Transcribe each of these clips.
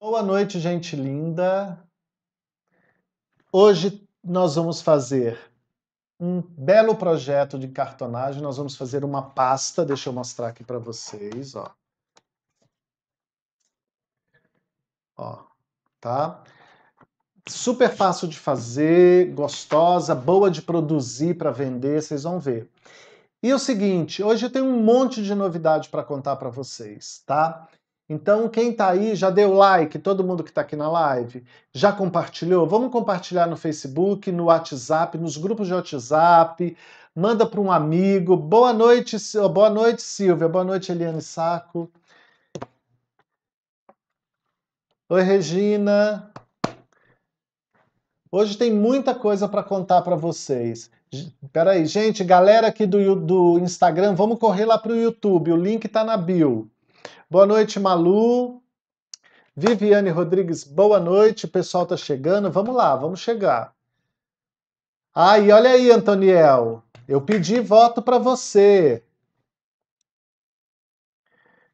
Boa noite, gente linda. Hoje nós vamos fazer um belo projeto de cartonagem. Nós vamos fazer uma pasta. Deixa eu mostrar aqui para vocês, ó. Ó, tá? Super fácil de fazer, gostosa, boa de produzir para vender, vocês vão ver. E o seguinte, hoje eu tenho um monte de novidade para contar para vocês, tá? Então, quem está aí, já deu like, todo mundo que está aqui na live, já compartilhou? Vamos compartilhar no Facebook, no WhatsApp, nos grupos de WhatsApp, manda para um amigo. Boa noite, oh, boa noite, Silvia. Boa noite, Eliane Saco. Oi, Regina. Hoje tem muita coisa para contar para vocês. Peraí, gente, galera aqui do, do Instagram, vamos correr lá para o YouTube. O link está na bio. Boa noite, Malu. Viviane Rodrigues, boa noite. O pessoal tá chegando. Vamos lá, vamos chegar. Ah, olha aí, Antoniel. Eu pedi voto para você.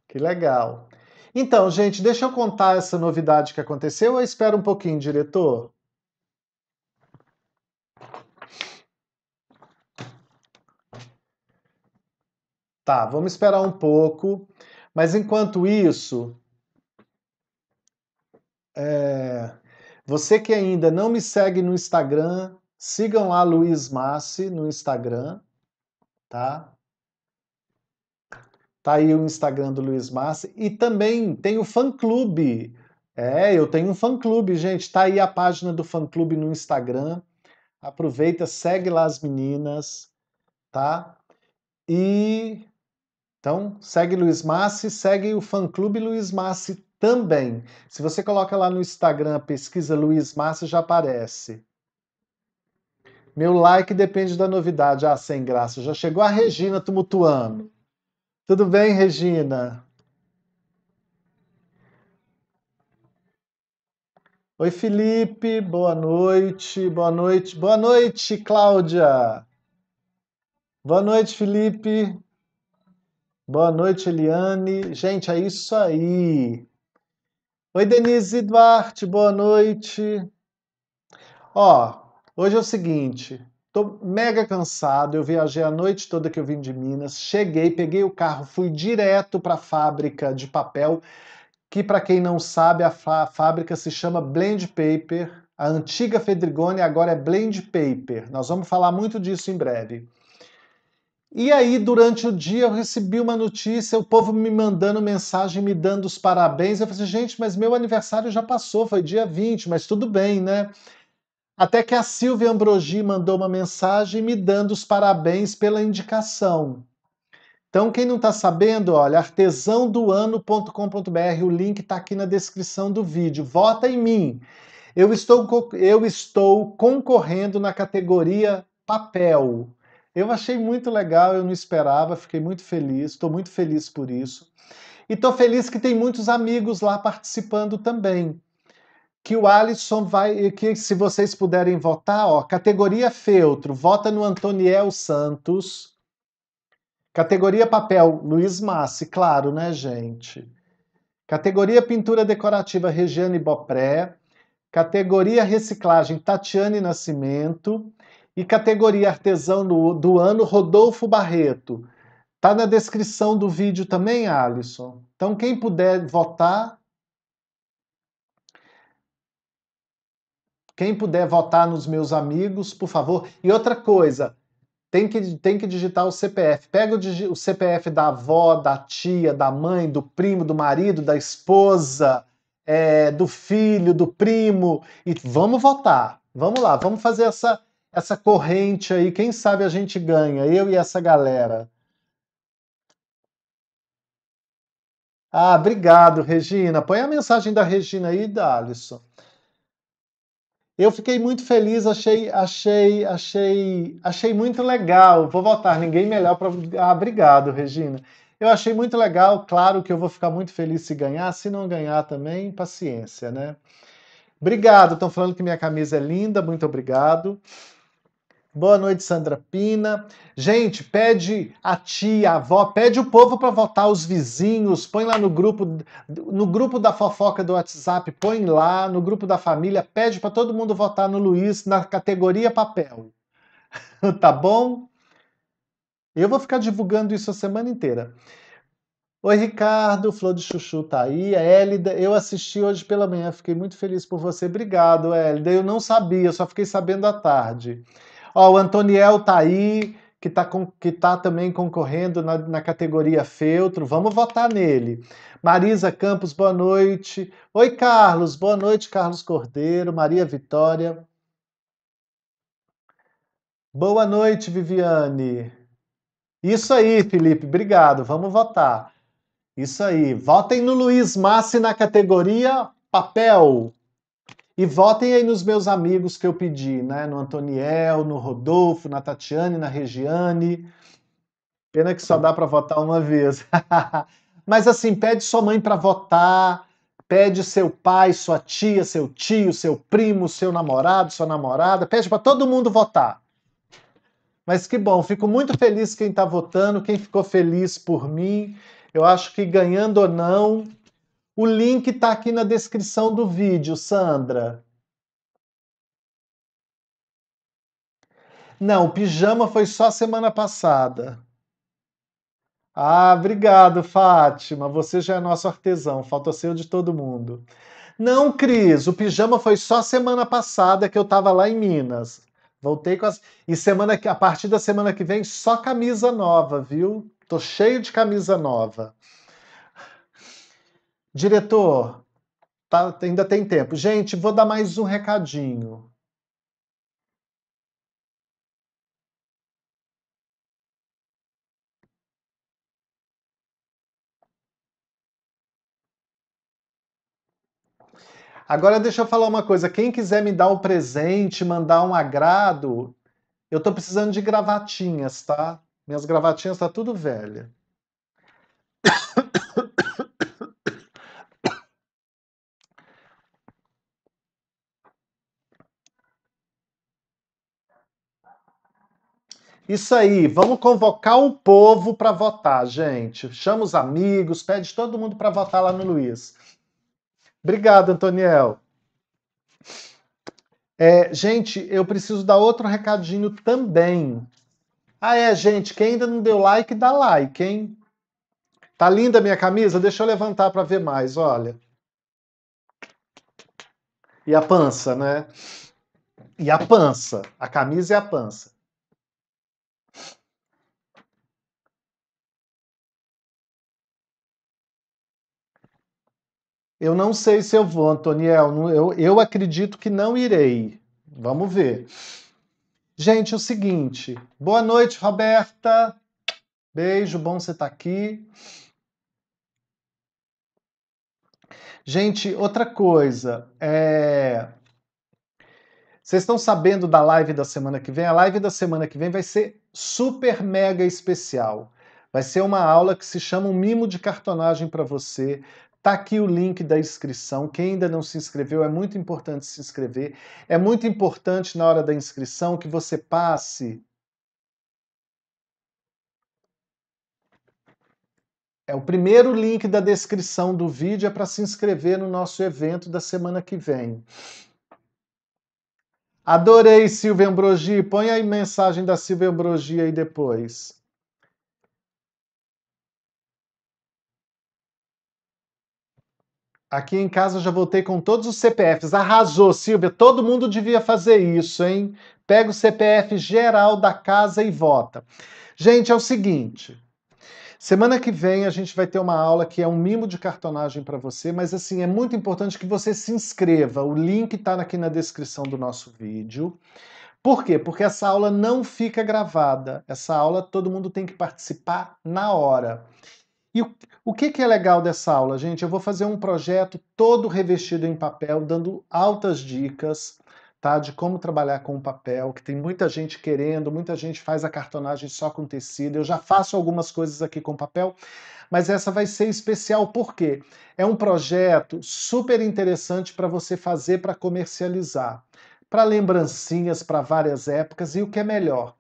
Que legal. Então, gente, deixa eu contar essa novidade que aconteceu ou espera um pouquinho, diretor? Tá, vamos esperar um pouco. Mas enquanto isso, é... você que ainda não me segue no Instagram, sigam a Luiz Massi no Instagram, tá? Tá aí o Instagram do Luiz Massi. E também tem o fã-clube. É, eu tenho um fã-clube, gente. Tá aí a página do fã-clube no Instagram. Aproveita, segue lá as meninas, tá? E então, segue Luiz Massi, segue o fã-clube Luiz Massi também. Se você coloca lá no Instagram, pesquisa Luiz Massi, já aparece. Meu like depende da novidade. Ah, sem graça. Já chegou a Regina tumultuando. Tudo bem, Regina? Oi, Felipe. Boa noite. Boa noite. Boa noite, Cláudia. Boa noite, Felipe. Boa noite, Eliane. Gente, é isso aí. Oi, Denise Duarte, boa noite. Ó, hoje é o seguinte, tô mega cansado, eu viajei a noite toda que eu vim de Minas, cheguei, peguei o carro, fui direto para a fábrica de papel, que para quem não sabe, a, a fábrica se chama Blend Paper, a antiga Fedrigone agora é Blend Paper. Nós vamos falar muito disso em breve. E aí, durante o dia, eu recebi uma notícia, o povo me mandando mensagem, me dando os parabéns. Eu falei assim, gente, mas meu aniversário já passou, foi dia 20, mas tudo bem, né? Até que a Silvia Ambrogi mandou uma mensagem me dando os parabéns pela indicação. Então, quem não está sabendo, olha, artesãodoano.com.br, o link está aqui na descrição do vídeo. Vota em mim. Eu estou, eu estou concorrendo na categoria papel. Eu achei muito legal, eu não esperava, fiquei muito feliz, estou muito feliz por isso. E estou feliz que tem muitos amigos lá participando também. Que o Alisson vai. Que se vocês puderem votar, ó, categoria feltro, vota no Antoniel Santos. Categoria papel, Luiz Massi, claro, né, gente? Categoria pintura decorativa, Regiane Bopré. Categoria reciclagem, Tatiane Nascimento e categoria artesão do, do ano Rodolfo Barreto. Tá na descrição do vídeo também, Alisson. Então quem puder votar, quem puder votar nos meus amigos, por favor. E outra coisa, tem que, tem que digitar o CPF. Pega o, o CPF da avó, da tia, da mãe, do primo, do marido, da esposa, é, do filho, do primo e vamos votar. Vamos lá, vamos fazer essa essa corrente aí, quem sabe a gente ganha, eu e essa galera. Ah, obrigado, Regina. Põe a mensagem da Regina aí, da Alisson. Eu fiquei muito feliz, achei, achei, achei, achei muito legal. Vou votar, ninguém melhor para. Ah, obrigado, Regina. Eu achei muito legal, claro que eu vou ficar muito feliz se ganhar, se não ganhar também, paciência, né? Obrigado, estão falando que minha camisa é linda, muito obrigado. Boa noite, Sandra Pina. Gente, pede a tia, a avó, pede o povo para votar, os vizinhos, põe lá no grupo, no grupo da fofoca do WhatsApp, põe lá, no grupo da família, pede para todo mundo votar no Luiz na categoria papel. tá bom? Eu vou ficar divulgando isso a semana inteira. Oi, Ricardo, Flor de Chuchu tá aí, a Hélida, eu assisti hoje pela manhã, fiquei muito feliz por você. Obrigado, Hélida. Eu não sabia, só fiquei sabendo à tarde. Ó, o Antoniel tá aí, que tá, com, que tá também concorrendo na, na categoria feltro. Vamos votar nele. Marisa Campos, boa noite. Oi, Carlos. Boa noite, Carlos Cordeiro. Maria Vitória. Boa noite, Viviane. Isso aí, Felipe. Obrigado. Vamos votar. Isso aí. Votem no Luiz Massi na categoria papel. E votem aí nos meus amigos que eu pedi, né? No Antoniel, no Rodolfo, na Tatiane, na Regiane. Pena que só dá para votar uma vez. Mas assim, pede sua mãe para votar, pede seu pai, sua tia, seu tio, seu primo, seu namorado, sua namorada, pede para todo mundo votar. Mas que bom, fico muito feliz quem está votando, quem ficou feliz por mim. Eu acho que ganhando ou não, o link está aqui na descrição do vídeo, Sandra. Não, o pijama foi só semana passada. Ah, obrigado, Fátima. Você já é nosso artesão, falta ser o de todo mundo. Não, Cris, o pijama foi só semana passada que eu estava lá em Minas. Voltei com as. E semana a partir da semana que vem, só camisa nova, viu? Tô cheio de camisa nova. Diretor, tá, ainda tem tempo. Gente, vou dar mais um recadinho. Agora deixa eu falar uma coisa. Quem quiser me dar um presente, mandar um agrado, eu tô precisando de gravatinhas, tá? Minhas gravatinhas tá tudo velha. Isso aí, vamos convocar o povo para votar, gente. Chama os amigos, pede todo mundo para votar lá no Luiz. Obrigado, Antoniel. É, gente, eu preciso dar outro recadinho também. Ah, é, gente, quem ainda não deu like, dá like, hein? Tá linda a minha camisa? Deixa eu levantar para ver mais, olha. E a pança, né? E a pança. A camisa e a pança. Eu não sei se eu vou, Antoniel. Eu, eu acredito que não irei. Vamos ver. Gente, é o seguinte. Boa noite, Roberta. Beijo, bom você estar tá aqui. Gente, outra coisa. É... Vocês estão sabendo da live da semana que vem? A live da semana que vem vai ser super mega especial. Vai ser uma aula que se chama Um Mimo de Cartonagem para você. Tá aqui o link da inscrição. Quem ainda não se inscreveu, é muito importante se inscrever. É muito importante na hora da inscrição que você passe. É o primeiro link da descrição do vídeo é para se inscrever no nosso evento da semana que vem. Adorei, Silvia Ambrogi. Põe aí mensagem da Silvia Ambrogi aí depois. Aqui em casa já voltei com todos os CPFs. Arrasou, Silvia. Todo mundo devia fazer isso, hein? Pega o CPF geral da casa e vota. Gente, é o seguinte. Semana que vem a gente vai ter uma aula que é um mimo de cartonagem para você, mas assim, é muito importante que você se inscreva. O link está aqui na descrição do nosso vídeo. Por quê? Porque essa aula não fica gravada. Essa aula todo mundo tem que participar na hora. E o, o que, que é legal dessa aula, gente? Eu vou fazer um projeto todo revestido em papel, dando altas dicas tá, de como trabalhar com o papel, que tem muita gente querendo, muita gente faz a cartonagem só com tecido. Eu já faço algumas coisas aqui com papel, mas essa vai ser especial porque é um projeto super interessante para você fazer para comercializar, para lembrancinhas, para várias épocas e o que é melhor.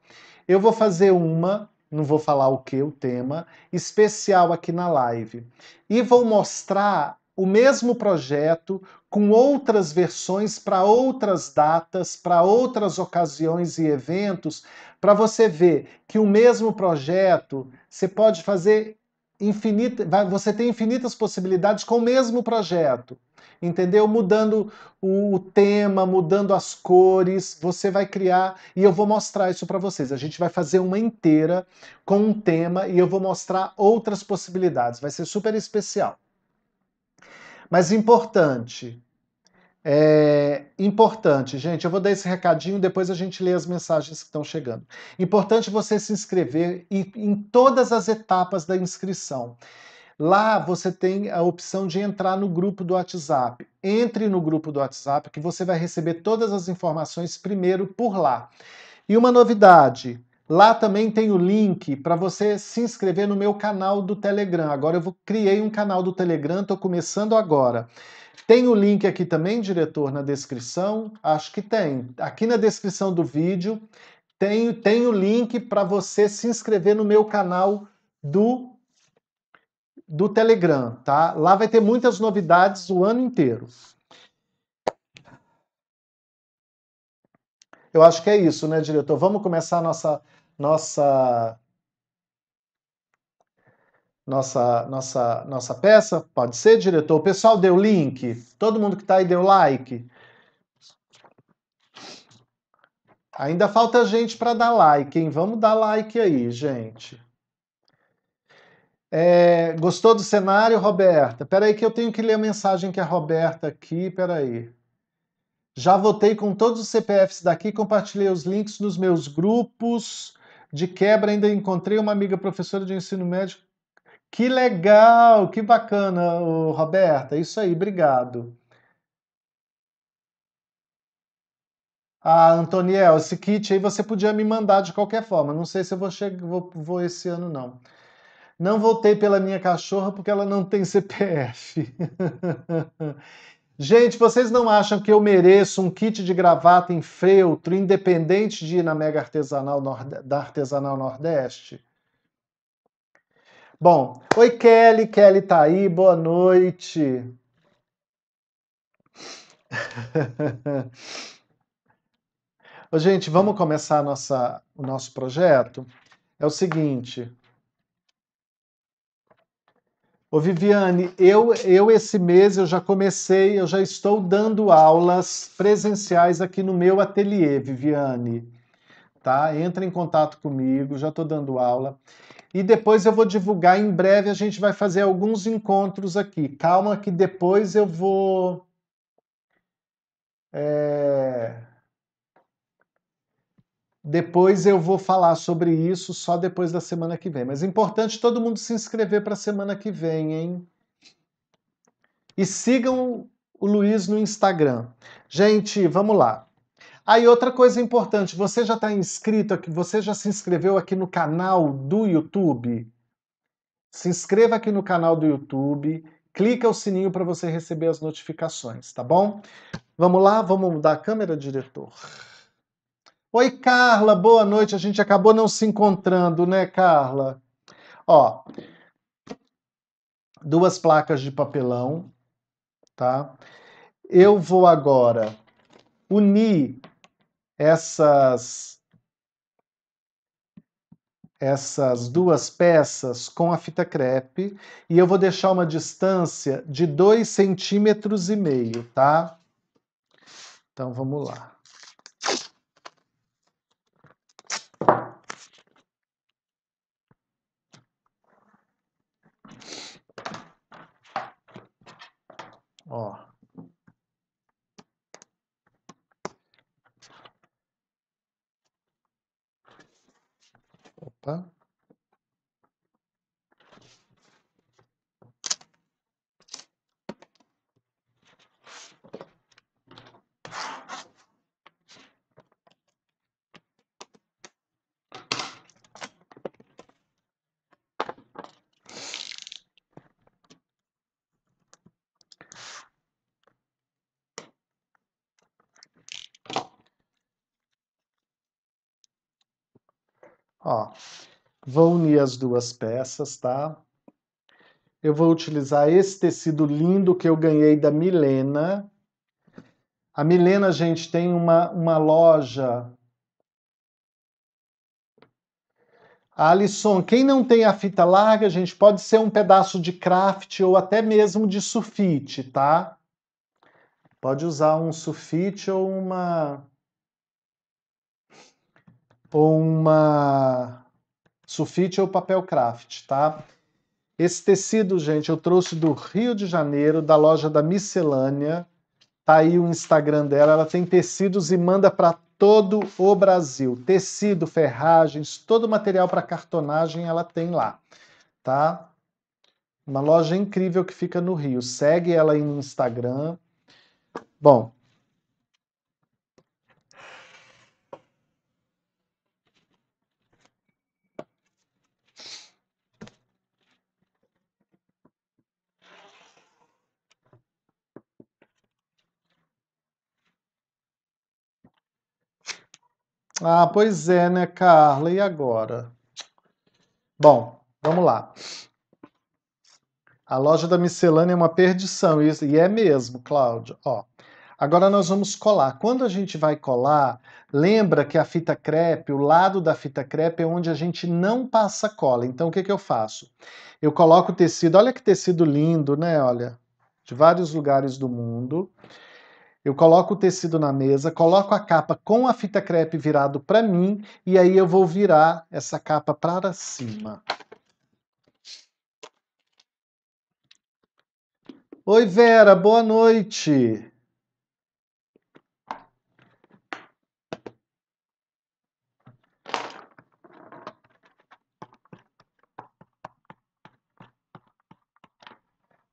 Eu vou fazer uma não vou falar o que, o tema, especial aqui na live. E vou mostrar o mesmo projeto com outras versões para outras datas, para outras ocasiões e eventos, para você ver que o mesmo projeto você pode fazer infinita, vai, você tem infinitas possibilidades com o mesmo projeto, entendeu? Mudando o, o tema, mudando as cores, você vai criar e eu vou mostrar isso para vocês. A gente vai fazer uma inteira com um tema e eu vou mostrar outras possibilidades. Vai ser super especial. Mas importante, é importante, gente, eu vou dar esse recadinho, depois a gente lê as mensagens que estão chegando. Importante você se inscrever em, em todas as etapas da inscrição. Lá você tem a opção de entrar no grupo do WhatsApp. Entre no grupo do WhatsApp que você vai receber todas as informações primeiro por lá. E uma novidade, Lá também tem o link para você se inscrever no meu canal do Telegram. Agora eu criei um canal do Telegram, estou começando agora. Tem o link aqui também, diretor, na descrição? Acho que tem. Aqui na descrição do vídeo tem, tem o link para você se inscrever no meu canal do do Telegram, tá? Lá vai ter muitas novidades o ano inteiro. Eu acho que é isso, né, diretor? Vamos começar a nossa nossa nossa, nossa, nossa peça? Pode ser, diretor? O pessoal deu link? Todo mundo que está aí deu like? Ainda falta gente para dar like, hein? Vamos dar like aí, gente. É, gostou do cenário, Roberta? Peraí que eu tenho que ler a mensagem que a Roberta aqui, peraí. Já votei com todos os CPFs daqui, compartilhei os links nos meus grupos. De quebra, ainda encontrei uma amiga professora de ensino médio que legal, que bacana, Roberta. Isso aí, obrigado. Ah, Antoniel, esse kit aí você podia me mandar de qualquer forma. Não sei se eu vou, chegar, vou, vou esse ano, não. Não voltei pela minha cachorra porque ela não tem CPF. Gente, vocês não acham que eu mereço um kit de gravata em feltro, independente de ir na Mega Artesanal da Artesanal Nordeste? Bom, oi Kelly, Kelly tá aí, boa noite. Ô, gente, vamos começar nossa, o nosso projeto? É o seguinte. Ô Viviane, eu, eu esse mês eu já comecei, eu já estou dando aulas presenciais aqui no meu ateliê, Viviane. Tá? Entra em contato comigo, já estou dando aula. E depois eu vou divulgar em breve, a gente vai fazer alguns encontros aqui. Calma que depois eu vou. É... Depois eu vou falar sobre isso só depois da semana que vem. Mas é importante todo mundo se inscrever para a semana que vem, hein? E sigam o Luiz no Instagram. Gente, vamos lá. Aí outra coisa importante, você já está inscrito aqui, você já se inscreveu aqui no canal do YouTube? Se inscreva aqui no canal do YouTube, clica o sininho para você receber as notificações, tá bom? Vamos lá, vamos mudar a câmera, diretor. Oi, Carla, boa noite. A gente acabou não se encontrando, né, Carla? Ó, duas placas de papelão, tá? Eu vou agora unir essas essas duas peças com a fita crepe e eu vou deixar uma distância de dois centímetros e meio, tá? Então vamos lá. pas Ó, vou unir as duas peças, tá? Eu vou utilizar esse tecido lindo que eu ganhei da Milena. A Milena, gente, tem uma, uma loja Alisson, quem não tem a fita larga, gente, pode ser um pedaço de craft ou até mesmo de sufite, tá? Pode usar um sufite ou uma ou uma sulfite ou papel craft, tá? Esse tecido, gente, eu trouxe do Rio de Janeiro, da loja da Miscelânea. Tá aí o Instagram dela, ela tem tecidos e manda para todo o Brasil. Tecido, ferragens, todo material para cartonagem ela tem lá, tá? Uma loja incrível que fica no Rio. Segue ela no Instagram. Bom, Ah, pois é, né, Carla? E agora? Bom, vamos lá. A loja da miscelânea é uma perdição, e é mesmo, Cláudio. Ó, agora nós vamos colar. Quando a gente vai colar, lembra que a fita crepe, o lado da fita crepe é onde a gente não passa cola. Então, o que, que eu faço? Eu coloco o tecido, olha que tecido lindo, né? Olha, de vários lugares do mundo. Eu coloco o tecido na mesa, coloco a capa com a fita crepe virado para mim e aí eu vou virar essa capa para cima. Oi Vera, boa noite.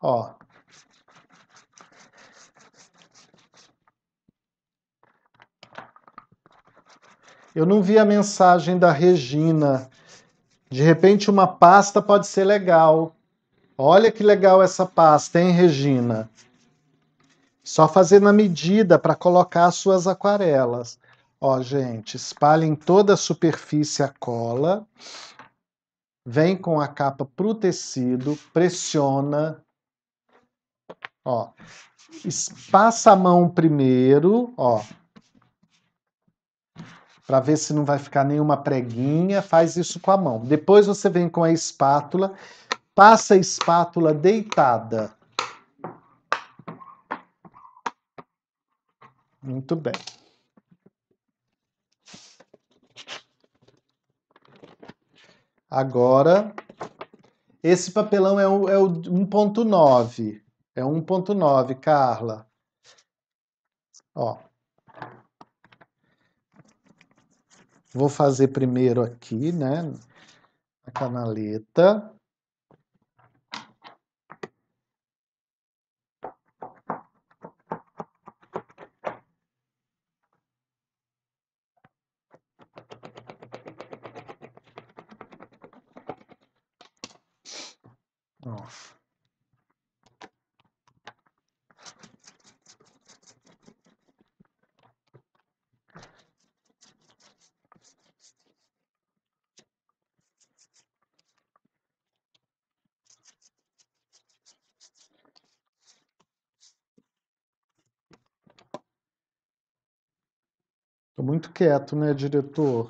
Ó, Eu não vi a mensagem da Regina. De repente, uma pasta pode ser legal. Olha que legal essa pasta, hein, Regina? Só fazer na medida para colocar as suas aquarelas. Ó, gente, espalhem toda a superfície a cola. Vem com a capa para o tecido, pressiona. Ó, passa a mão primeiro, ó, para ver se não vai ficar nenhuma preguinha, faz isso com a mão. Depois você vem com a espátula, passa a espátula deitada. Muito bem. Agora, esse papelão é o, é o 1.9. É 1.9, Carla. Ó, Vou fazer primeiro aqui, né, a canaleta. Nossa. Tô muito quieto, né, diretor?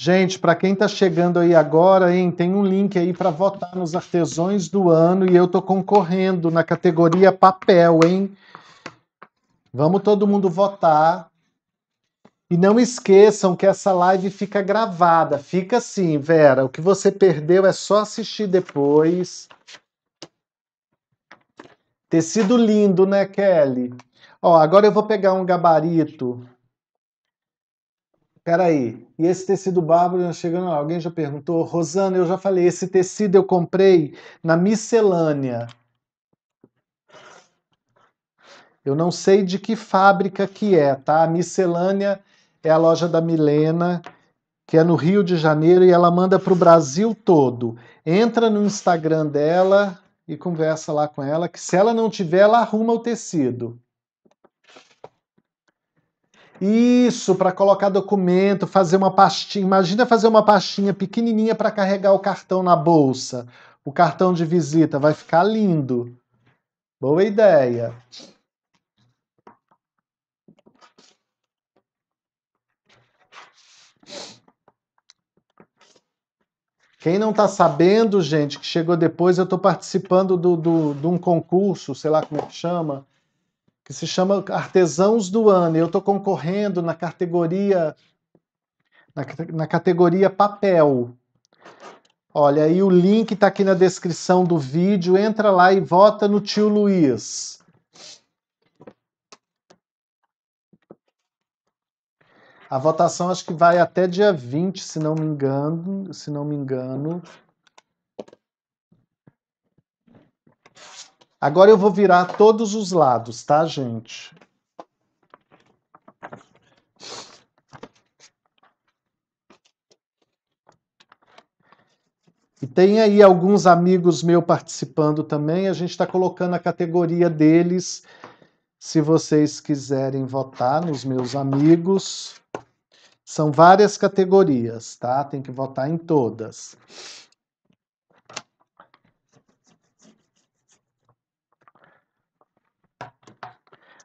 Gente, para quem está chegando aí agora, hein, tem um link aí para votar nos artesões do ano e eu tô concorrendo na categoria papel, hein? Vamos todo mundo votar. E não esqueçam que essa live fica gravada. Fica assim, Vera. O que você perdeu é só assistir depois. Tecido lindo, né, Kelly? Ó, agora eu vou pegar um gabarito. Peraí, e esse tecido bárbaro tá chegando lá, alguém já perguntou? Rosana, eu já falei, esse tecido eu comprei na miscelânea. Eu não sei de que fábrica que é, tá? A miscelânea é a loja da Milena, que é no Rio de Janeiro, e ela manda para o Brasil todo. Entra no Instagram dela e conversa lá com ela, que se ela não tiver, ela arruma o tecido. Isso, para colocar documento, fazer uma pastinha. Imagina fazer uma pastinha pequenininha para carregar o cartão na bolsa, o cartão de visita, vai ficar lindo. Boa ideia. Quem não está sabendo, gente, que chegou depois, eu estou participando de do, do, do, um concurso, sei lá como é que chama, que se chama Artesãos do Ano. Eu estou concorrendo na categoria na, na, categoria papel. Olha, aí o link está aqui na descrição do vídeo. Entra lá e vota no tio Luiz. A votação acho que vai até dia 20, se não me engano, se não me engano. Agora eu vou virar todos os lados, tá, gente? E tem aí alguns amigos meus participando também. A gente está colocando a categoria deles. Se vocês quiserem votar nos meus amigos, são várias categorias, tá? Tem que votar em todas.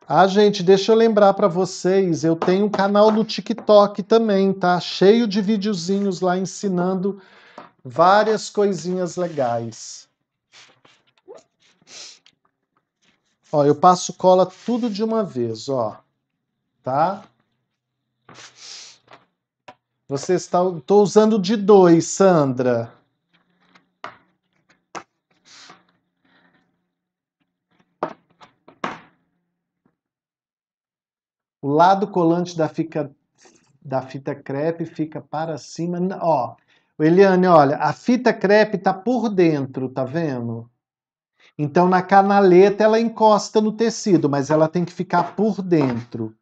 Ah, gente, deixa eu lembrar para vocês, eu tenho um canal no TikTok também, tá? Cheio de videozinhos lá ensinando várias coisinhas legais. Ó, eu passo cola tudo de uma vez, ó. Tá? Você está tô usando de dois, Sandra. O lado colante da, fica, da fita crepe fica para cima. Ó, Eliane, olha, a fita crepe tá por dentro, tá vendo? Então na canaleta ela encosta no tecido, mas ela tem que ficar por dentro.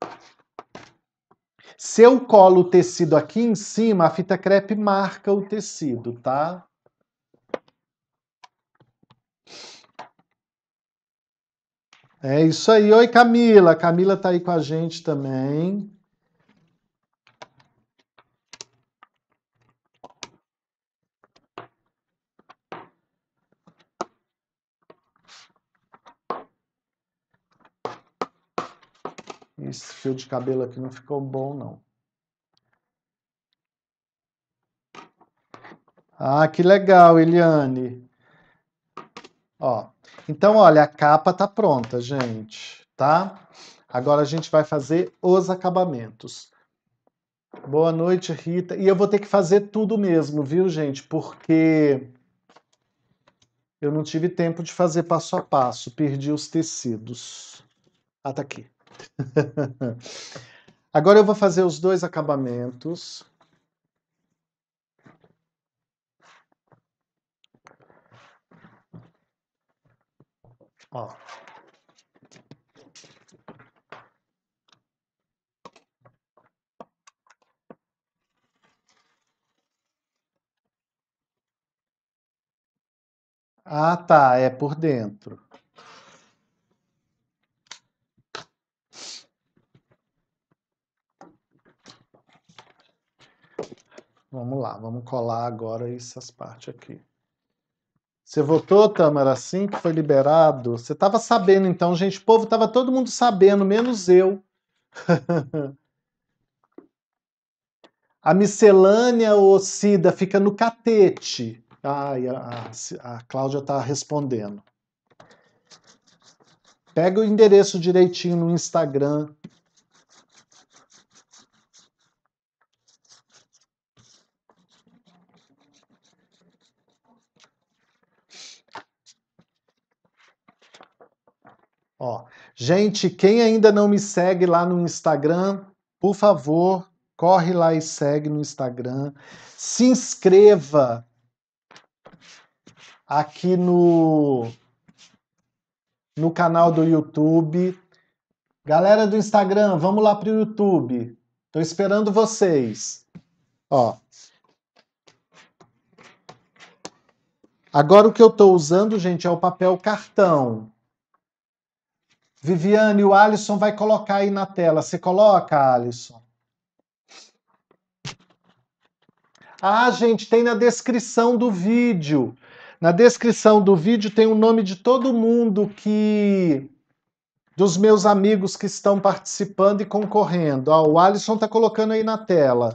Se eu colo o tecido aqui em cima, a fita crepe marca o tecido, tá? É isso aí. Oi, Camila. Camila está aí com a gente também. Esse fio de cabelo aqui não ficou bom, não. Ah, que legal, Eliane. Ó, então, olha, a capa tá pronta, gente, tá? Agora a gente vai fazer os acabamentos. Boa noite, Rita. E eu vou ter que fazer tudo mesmo, viu, gente? Porque eu não tive tempo de fazer passo a passo, perdi os tecidos. Ah, tá aqui. Agora eu vou fazer os dois acabamentos. Ó. Ah, tá, é por dentro. Vamos lá, vamos colar agora essas partes aqui. Você votou, Tamara, assim que foi liberado? Você estava sabendo, então, gente. O povo estava todo mundo sabendo, menos eu. a miscelânea ocida fica no catete. Ai, a, a, a Cláudia está respondendo. Pega o endereço direitinho no Instagram Ó, gente, quem ainda não me segue lá no Instagram, por favor, corre lá e segue no Instagram. Se inscreva aqui no no canal do YouTube. Galera do Instagram, vamos lá para o YouTube. Estou esperando vocês. Ó. Agora o que eu estou usando, gente, é o papel cartão. Viviane, o Alisson vai colocar aí na tela. Você coloca, Alisson? Ah, gente, tem na descrição do vídeo. Na descrição do vídeo tem o nome de todo mundo que. dos meus amigos que estão participando e concorrendo. Ó, o Alisson tá colocando aí na tela.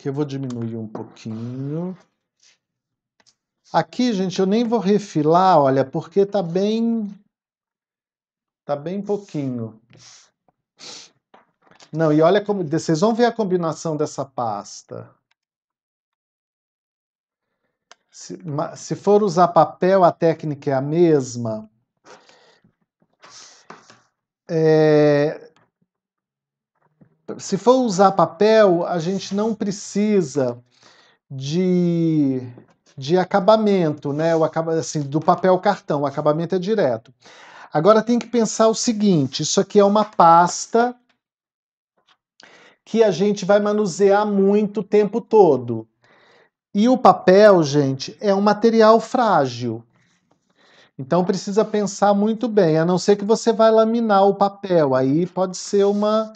que eu vou diminuir um pouquinho. Aqui, gente, eu nem vou refilar, olha, porque tá bem tá bem pouquinho. Não, e olha como vocês vão ver a combinação dessa pasta. Se, se for usar papel, a técnica é a mesma. É, se for usar papel, a gente não precisa de, de acabamento, né? O acaba, assim, do papel cartão, o acabamento é direto. Agora tem que pensar o seguinte: isso aqui é uma pasta que a gente vai manusear muito o tempo todo. E o papel, gente, é um material frágil. Então precisa pensar muito bem, a não ser que você vai laminar o papel, aí pode ser uma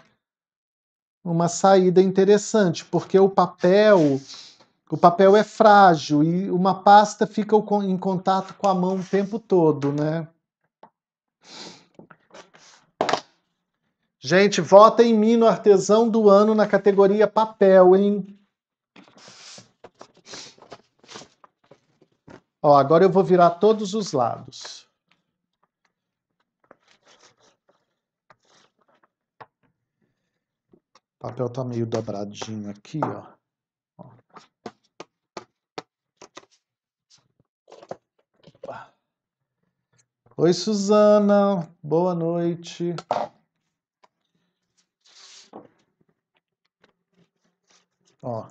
uma saída interessante, porque o papel o papel é frágil e uma pasta fica em contato com a mão o tempo todo, né? Gente, vota em mim no artesão do ano na categoria papel, hein? Ó, agora eu vou virar todos os lados. O papel tá meio dobradinho aqui, ó. ó. Oi, Suzana. Boa noite. Ó.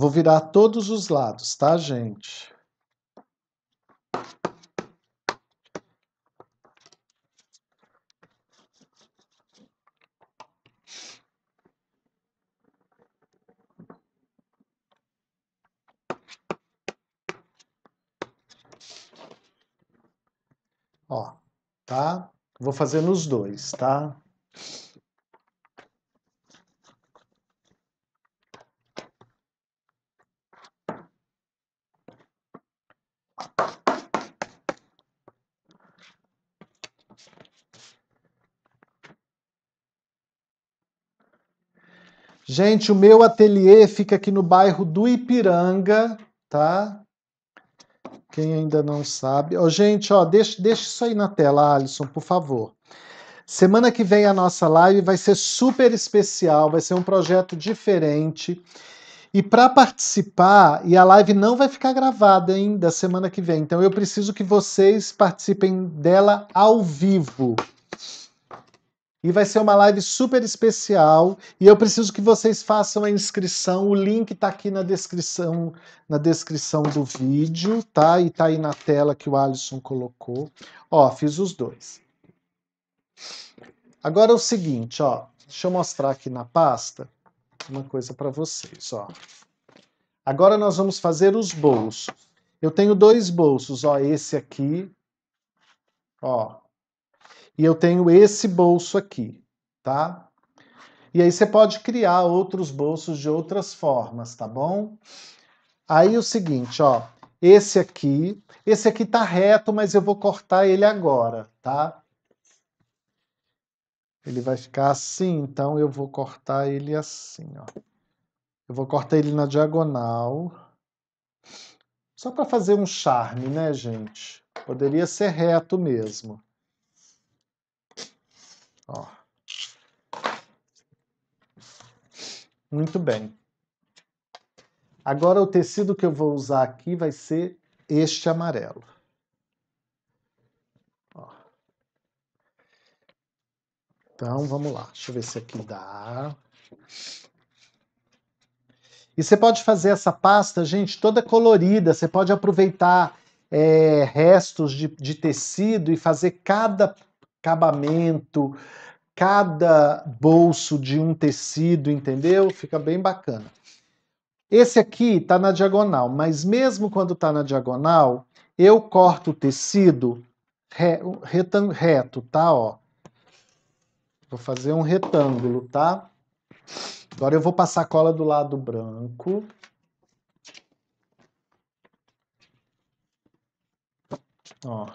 Vou virar todos os lados, tá, gente? Ó, tá? Vou fazer nos dois, tá? Gente, o meu ateliê fica aqui no bairro do Ipiranga, tá? Quem ainda não sabe. oh, gente, ó, deixa, deixa isso aí na tela, Alisson, por favor. Semana que vem a nossa live vai ser super especial, vai ser um projeto diferente. E para participar, e a live não vai ficar gravada ainda semana que vem, então eu preciso que vocês participem dela ao vivo. E vai ser uma live super especial e eu preciso que vocês façam a inscrição. O link está aqui na descrição, na descrição do vídeo, tá? E está aí na tela que o Alisson colocou. Ó, fiz os dois. Agora é o seguinte, ó. Deixa eu mostrar aqui na pasta uma coisa para vocês, ó. Agora nós vamos fazer os bolsos. Eu tenho dois bolsos, ó, esse aqui, ó, e eu tenho esse bolso aqui, tá? E aí você pode criar outros bolsos de outras formas, tá bom? Aí o seguinte, ó, esse aqui, esse aqui tá reto, mas eu vou cortar ele agora, tá? Ele vai ficar assim, então eu vou cortar ele assim, ó. Eu vou cortar ele na diagonal. Só para fazer um charme, né, gente? Poderia ser reto mesmo. Ó. Muito bem. Agora o tecido que eu vou usar aqui vai ser este amarelo. Ó. Então vamos lá, deixa eu ver se aqui dá. E você pode fazer essa pasta, gente, toda colorida. Você pode aproveitar é, restos de, de tecido e fazer cada acabamento, cada bolso de um tecido, entendeu? Fica bem bacana. Esse aqui está na diagonal, mas mesmo quando está na diagonal, eu corto o tecido re, reto, tá? Ó. Vou fazer um retângulo, tá? Agora eu vou passar cola do lado branco. Ó.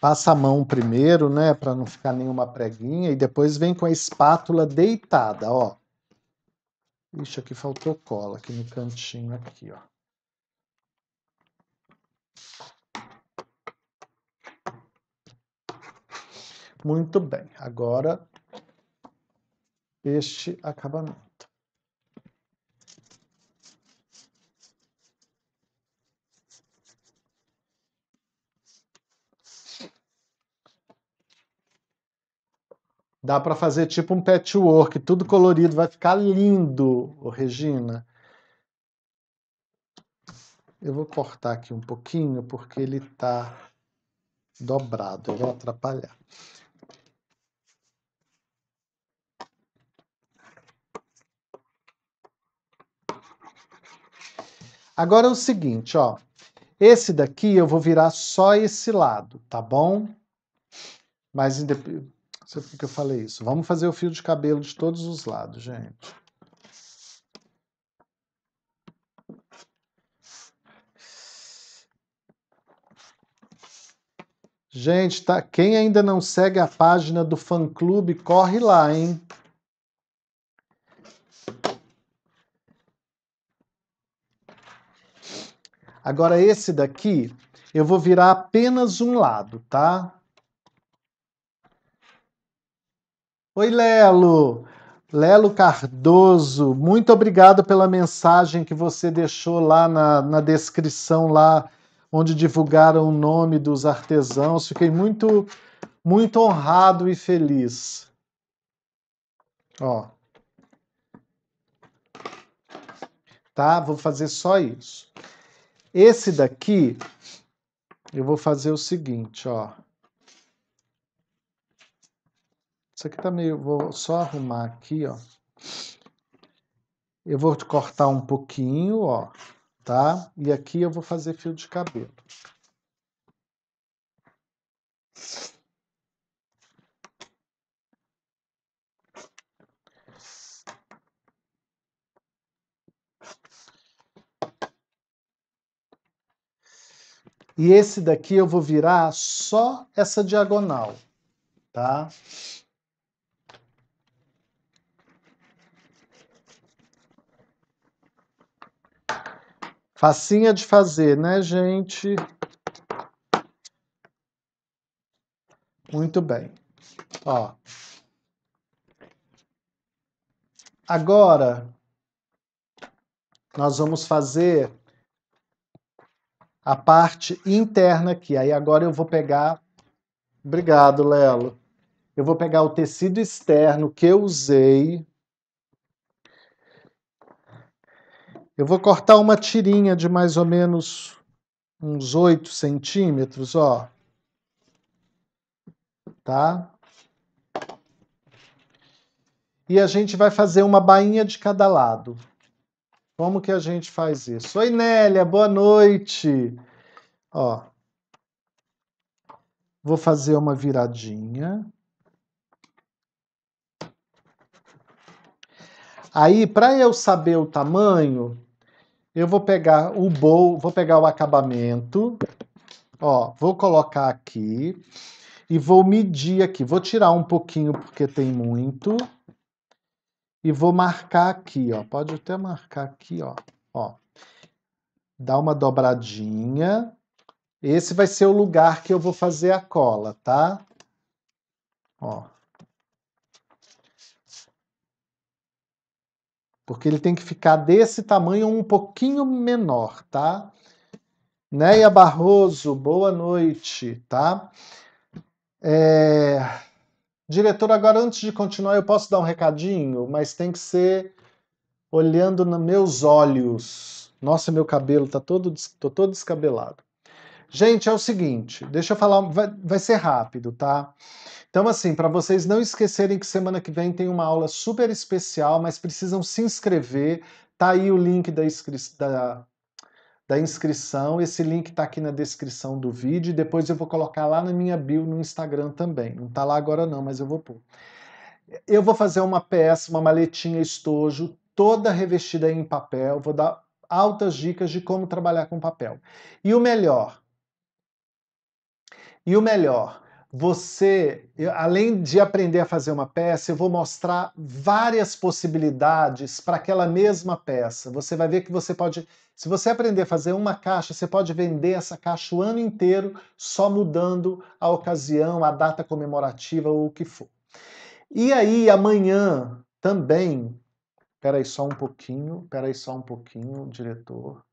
passa a mão primeiro, né, para não ficar nenhuma preguinha, e depois vem com a espátula deitada, ó. Ixi, aqui faltou cola, aqui no cantinho, aqui, ó. Muito bem, agora este acabamento. Dá para fazer tipo um patchwork, tudo colorido, vai ficar lindo, Regina. Eu vou cortar aqui um pouquinho porque ele está dobrado, eu vou atrapalhar. Agora é o seguinte, ó. Esse daqui eu vou virar só esse lado, tá bom? Mas sei por que eu falei isso. Vamos fazer o fio de cabelo de todos os lados, gente. Gente, tá, quem ainda não segue a página do fã clube, corre lá, hein? Agora esse daqui, eu vou virar apenas um lado, tá? Oi, Lelo. Lelo Cardoso, muito obrigado pela mensagem que você deixou lá na, na descrição, lá onde divulgaram o nome dos artesãos. Fiquei muito, muito honrado e feliz. Ó. Tá? Vou fazer só isso. Esse daqui, eu vou fazer o seguinte, ó. Isso aqui tá meio. Vou só arrumar aqui, ó. Eu vou cortar um pouquinho, ó, tá? E aqui eu vou fazer fio de cabelo. E esse daqui eu vou virar só essa diagonal, tá? Tá? Facinha de fazer, né, gente? Muito bem. Ó. Agora, nós vamos fazer a parte interna aqui. Aí agora eu vou pegar... Obrigado, Lelo. Eu vou pegar o tecido externo que eu usei Eu vou cortar uma tirinha de mais ou menos uns 8 centímetros, ó. Tá? E a gente vai fazer uma bainha de cada lado. Como que a gente faz isso? Oi, Nélia, boa noite. Ó. Vou fazer uma viradinha. Aí, para eu saber o tamanho, eu vou pegar o bowl, vou pegar o acabamento, ó, vou colocar aqui e vou medir aqui. Vou tirar um pouquinho porque tem muito e vou marcar aqui, ó. Pode até marcar aqui, ó. Ó. Dá uma dobradinha. Esse vai ser o lugar que eu vou fazer a cola, tá? Ó. porque ele tem que ficar desse tamanho um pouquinho menor, tá? Neia Barroso, boa noite, tá? É... Diretor, agora antes de continuar, eu posso dar um recadinho, mas tem que ser olhando nos meus olhos. Nossa, meu cabelo tá todo, tô todo descabelado. Gente, é o seguinte, deixa eu falar, vai, vai ser rápido, tá? Então, assim, para vocês não esquecerem que semana que vem tem uma aula super especial, mas precisam se inscrever. Tá aí o link da, inscri da, da inscrição. Esse link está aqui na descrição do vídeo. Depois eu vou colocar lá na minha bio no Instagram também. Não está lá agora não, mas eu vou pôr. Eu vou fazer uma peça, uma maletinha estojo, toda revestida em papel. Vou dar altas dicas de como trabalhar com papel. E o melhor. E o melhor você, além de aprender a fazer uma peça, eu vou mostrar várias possibilidades para aquela mesma peça. Você vai ver que você pode, se você aprender a fazer uma caixa, você pode vender essa caixa o ano inteiro, só mudando a ocasião, a data comemorativa ou o que for. E aí, amanhã também. aí só um pouquinho, peraí só um pouquinho, diretor.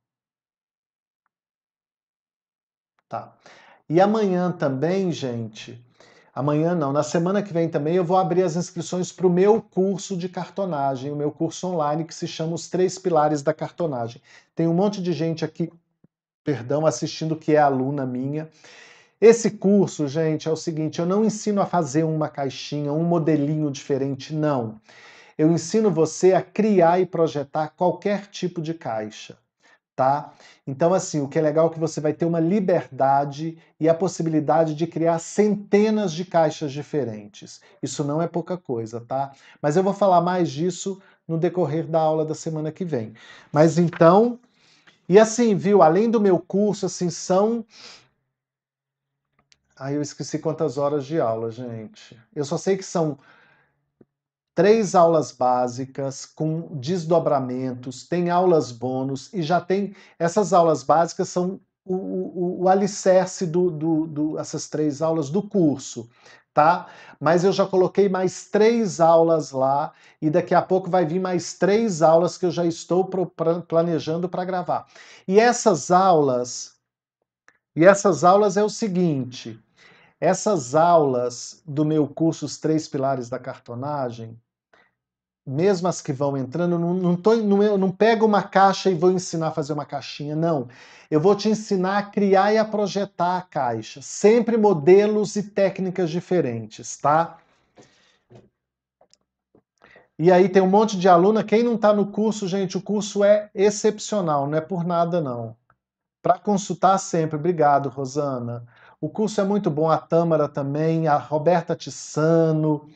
Tá. E amanhã também, gente, amanhã não, na semana que vem também eu vou abrir as inscrições para o meu curso de cartonagem, o meu curso online que se chama Os Três Pilares da Cartonagem. Tem um monte de gente aqui, perdão, assistindo que é aluna minha. Esse curso, gente, é o seguinte: eu não ensino a fazer uma caixinha, um modelinho diferente, não. Eu ensino você a criar e projetar qualquer tipo de caixa tá? Então, assim, o que é legal é que você vai ter uma liberdade e a possibilidade de criar centenas de caixas diferentes. Isso não é pouca coisa, tá? Mas eu vou falar mais disso no decorrer da aula da semana que vem. Mas então, e assim, viu, além do meu curso, assim, são. Aí eu esqueci quantas horas de aula, gente. Eu só sei que são três aulas básicas com desdobramentos, tem aulas bônus e já tem. Essas aulas básicas são o, o, o alicerce do, do, do, essas três aulas do curso. Tá? Mas eu já coloquei mais três aulas lá e daqui a pouco vai vir mais três aulas que eu já estou pro, planejando para gravar. E essas aulas, e essas aulas é o seguinte: essas aulas do meu curso Os Três Pilares da Cartonagem, mesmo as que vão entrando, não, não, tô, não, eu não pego uma caixa e vou ensinar a fazer uma caixinha, não. Eu vou te ensinar a criar e a projetar a caixa, sempre modelos e técnicas diferentes, tá? E aí tem um monte de aluna, quem não está no curso, gente, o curso é excepcional, não é por nada não. Para consultar sempre, obrigado, Rosana. O curso é muito bom, a Tâmara também, a Roberta Tissano,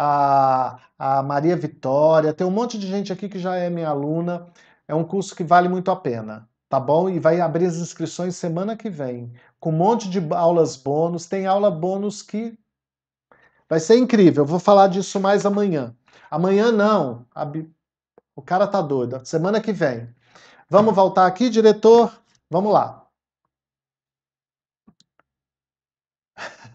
a, a Maria Vitória, tem um monte de gente aqui que já é minha aluna. É um curso que vale muito a pena, tá bom? E vai abrir as inscrições semana que vem, com um monte de aulas bônus. Tem aula bônus que vai ser incrível. Eu vou falar disso mais amanhã. Amanhã não, o cara tá doido. Semana que vem. Vamos voltar aqui, diretor? Vamos lá.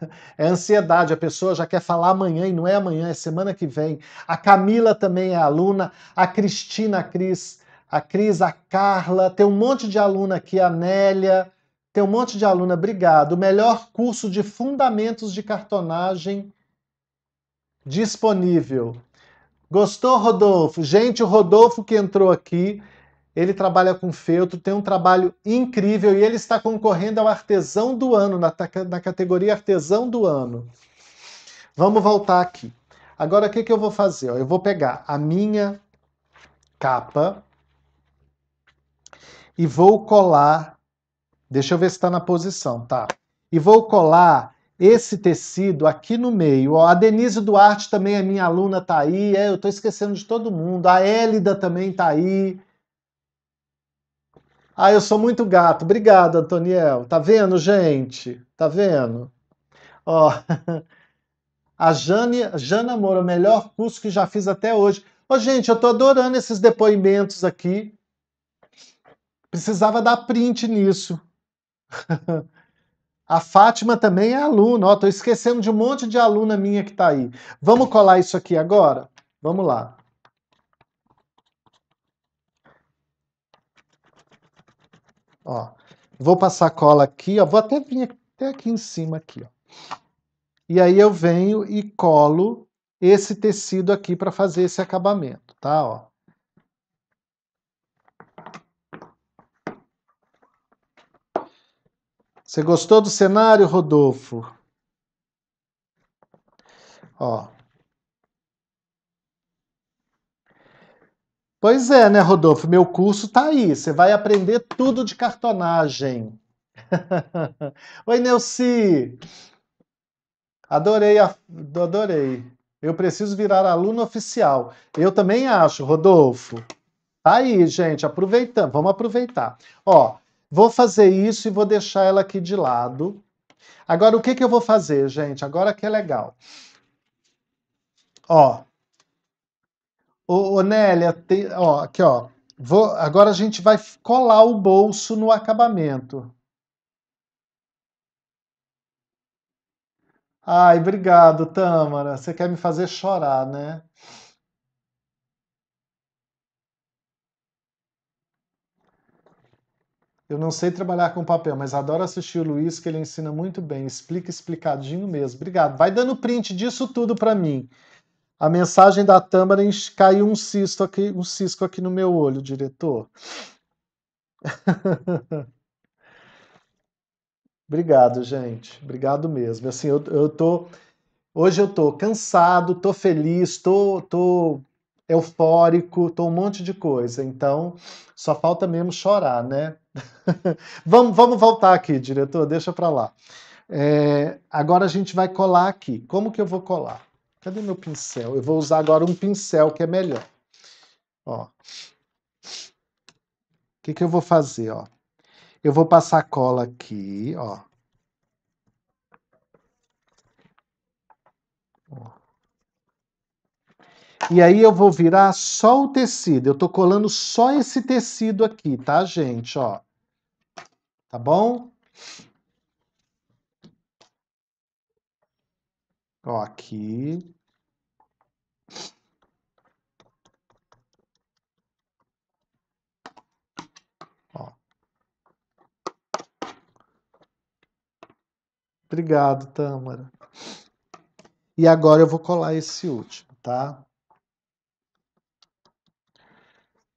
É ansiedade, a pessoa já quer falar amanhã e não é amanhã, é semana que vem. A Camila também é aluna, a Cristina, a Cris, a Cris, a Carla, tem um monte de aluna aqui, a Nélia, tem um monte de aluna, obrigado. O melhor curso de fundamentos de cartonagem disponível. Gostou, Rodolfo? Gente, o Rodolfo que entrou aqui ele trabalha com feltro, tem um trabalho incrível e ele está concorrendo ao artesão do ano, na, na categoria artesão do ano. Vamos voltar aqui. Agora, o que, que eu vou fazer? Eu vou pegar a minha capa e vou colar. Deixa eu ver se está na posição, tá? E vou colar esse tecido aqui no meio. Ó, a Denise Duarte também é minha aluna, tá aí. É, eu estou esquecendo de todo mundo. A Hélida também tá aí. Ah, eu sou muito gato. Obrigado, Antoniel. Tá vendo, gente? Tá vendo? Ó, a Jane, Jana Moura, o melhor curso que já fiz até hoje. Ô, gente, eu tô adorando esses depoimentos aqui. Precisava dar print nisso. A Fátima também é aluna. Ó, tô esquecendo de um monte de aluna minha que tá aí. Vamos colar isso aqui agora? Vamos lá. Ó, vou passar cola aqui, ó, vou até vir até aqui em cima aqui, ó. E aí eu venho e colo esse tecido aqui para fazer esse acabamento, tá, ó. Você gostou do cenário, Rodolfo? Ó, Pois é, né, Rodolfo? Meu curso tá aí. Você vai aprender tudo de cartonagem. Oi, Nelci! Adorei, a... adorei. Eu preciso virar aluno oficial. Eu também acho, Rodolfo. Tá aí, gente, aproveitando. Vamos aproveitar. Ó, vou fazer isso e vou deixar ela aqui de lado. Agora, o que, que eu vou fazer, gente? Agora que é legal. Ó, Ô, ô Nélia, tem, ó, aqui ó. Vou, agora a gente vai colar o bolso no acabamento. Ai, obrigado, Tâmara. Você quer me fazer chorar, né? Eu não sei trabalhar com papel, mas adoro assistir o Luiz, que ele ensina muito bem. Explica explicadinho mesmo. Obrigado. Vai dando print disso tudo para mim. A mensagem da Tâmara caiu um cisco aqui, um cisco aqui no meu olho, diretor. Obrigado, gente. Obrigado mesmo. Assim, eu, eu tô hoje eu tô cansado, tô feliz, tô, tô eufórico, tô um monte de coisa. Então, só falta mesmo chorar, né? vamos, vamos voltar aqui, diretor, deixa para lá. É, agora a gente vai colar aqui. Como que eu vou colar? Cadê meu pincel? Eu vou usar agora um pincel que é melhor. Ó. O que, que eu vou fazer, ó? Eu vou passar cola aqui, ó. E aí eu vou virar só o tecido. Eu tô colando só esse tecido aqui, tá, gente? Ó. Tá bom? Ó, aqui. Obrigado, Tâmara. E agora eu vou colar esse último, tá?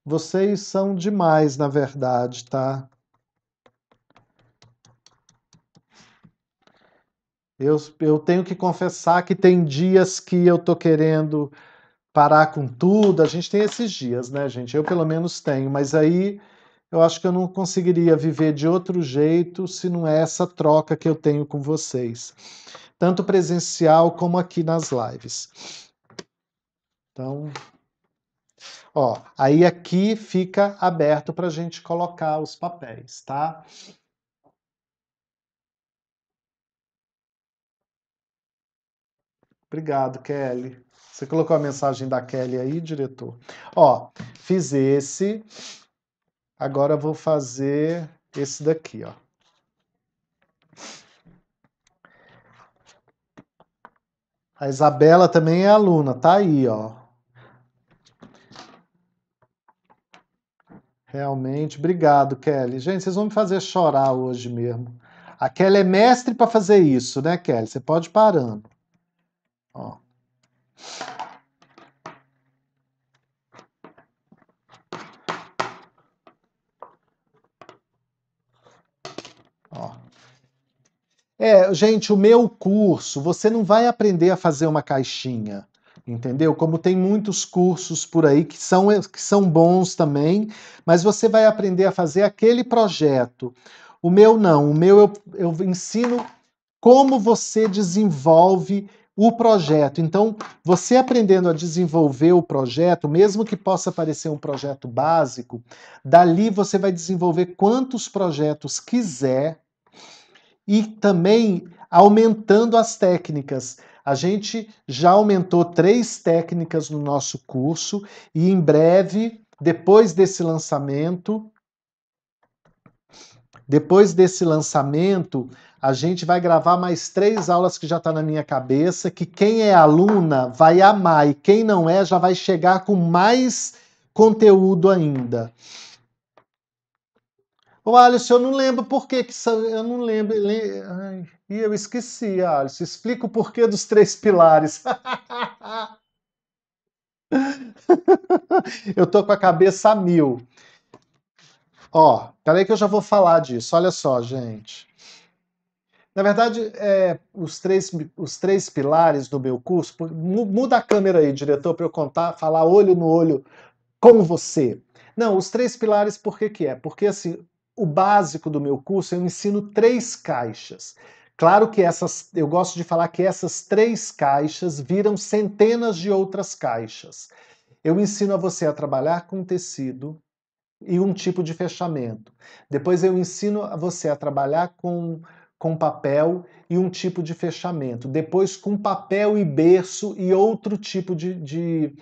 Vocês são demais, na verdade, tá? Eu, eu tenho que confessar que tem dias que eu tô querendo parar com tudo. A gente tem esses dias, né, gente? Eu pelo menos tenho, mas aí eu acho que eu não conseguiria viver de outro jeito se não é essa troca que eu tenho com vocês, tanto presencial como aqui nas lives. Então, ó, aí aqui fica aberto para a gente colocar os papéis, tá? Obrigado, Kelly. Você colocou a mensagem da Kelly aí, diretor? Ó, fiz esse. Agora vou fazer esse daqui, ó. A Isabela também é aluna, tá aí, ó. Realmente, obrigado, Kelly. Gente, vocês vão me fazer chorar hoje mesmo. A Kelly é mestre para fazer isso, né, Kelly? Você pode ir parando. Ó. É, gente, o meu curso, você não vai aprender a fazer uma caixinha, entendeu? Como tem muitos cursos por aí que são, que são bons também, mas você vai aprender a fazer aquele projeto. O meu não, o meu eu, eu ensino como você desenvolve o projeto. Então, você aprendendo a desenvolver o projeto, mesmo que possa parecer um projeto básico, dali você vai desenvolver quantos projetos quiser e também aumentando as técnicas. A gente já aumentou três técnicas no nosso curso e em breve, depois desse lançamento, depois desse lançamento, a gente vai gravar mais três aulas que já está na minha cabeça, que quem é aluna vai amar e quem não é já vai chegar com mais conteúdo ainda. Ô, Alisson, eu não lembro por que, que eu não lembro. Ai, e eu esqueci, Alisson. Explica o porquê dos três pilares. eu tô com a cabeça a mil. Ó, peraí que eu já vou falar disso. Olha só, gente. Na verdade, é, os, três, os três pilares do meu curso. Muda a câmera aí, diretor, para eu contar, falar olho no olho com você. Não, os três pilares, por que, que é? Porque assim, o básico do meu curso, eu ensino três caixas. Claro que essas, eu gosto de falar que essas três caixas viram centenas de outras caixas. Eu ensino a você a trabalhar com tecido e um tipo de fechamento. Depois eu ensino a você a trabalhar com com papel e um tipo de fechamento. Depois com papel e berço e outro tipo de, de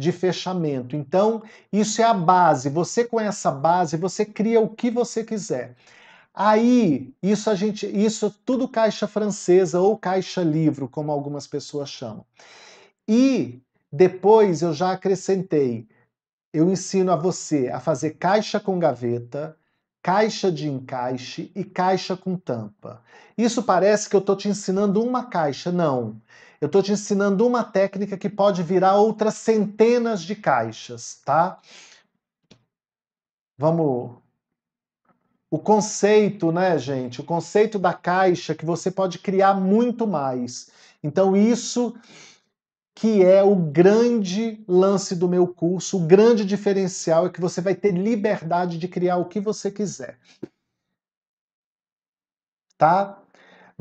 de fechamento. Então, isso é a base. Você com essa base, você cria o que você quiser. Aí, isso a gente, isso tudo caixa francesa ou caixa livro, como algumas pessoas chamam. E depois eu já acrescentei, eu ensino a você a fazer caixa com gaveta, caixa de encaixe e caixa com tampa. Isso parece que eu estou te ensinando uma caixa, Não eu estou te ensinando uma técnica que pode virar outras centenas de caixas, tá? Vamos. O conceito, né, gente? O conceito da caixa que você pode criar muito mais. Então, isso que é o grande lance do meu curso, o grande diferencial é que você vai ter liberdade de criar o que você quiser. Tá?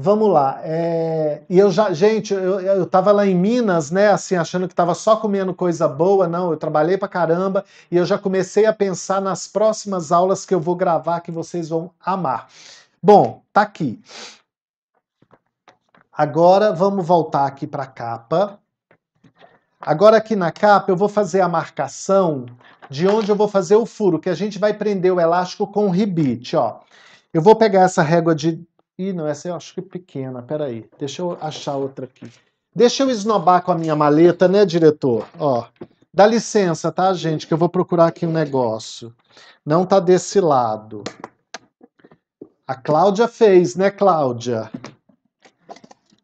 Vamos lá. É... E eu já, gente, eu, eu tava lá em Minas, né? Assim, achando que tava só comendo coisa boa. Não, eu trabalhei pra caramba e eu já comecei a pensar nas próximas aulas que eu vou gravar que vocês vão amar. Bom, tá aqui. Agora vamos voltar aqui para a capa. Agora aqui na capa eu vou fazer a marcação de onde eu vou fazer o furo, que a gente vai prender o elástico com o rebite, ó. Eu vou pegar essa régua de Ih, não, essa eu acho que é pequena. Peraí, deixa eu achar outra aqui. Deixa eu esnobar com a minha maleta, né, diretor? Ó, dá licença, tá, gente, que eu vou procurar aqui um negócio. Não tá desse lado. A Cláudia fez, né, Cláudia?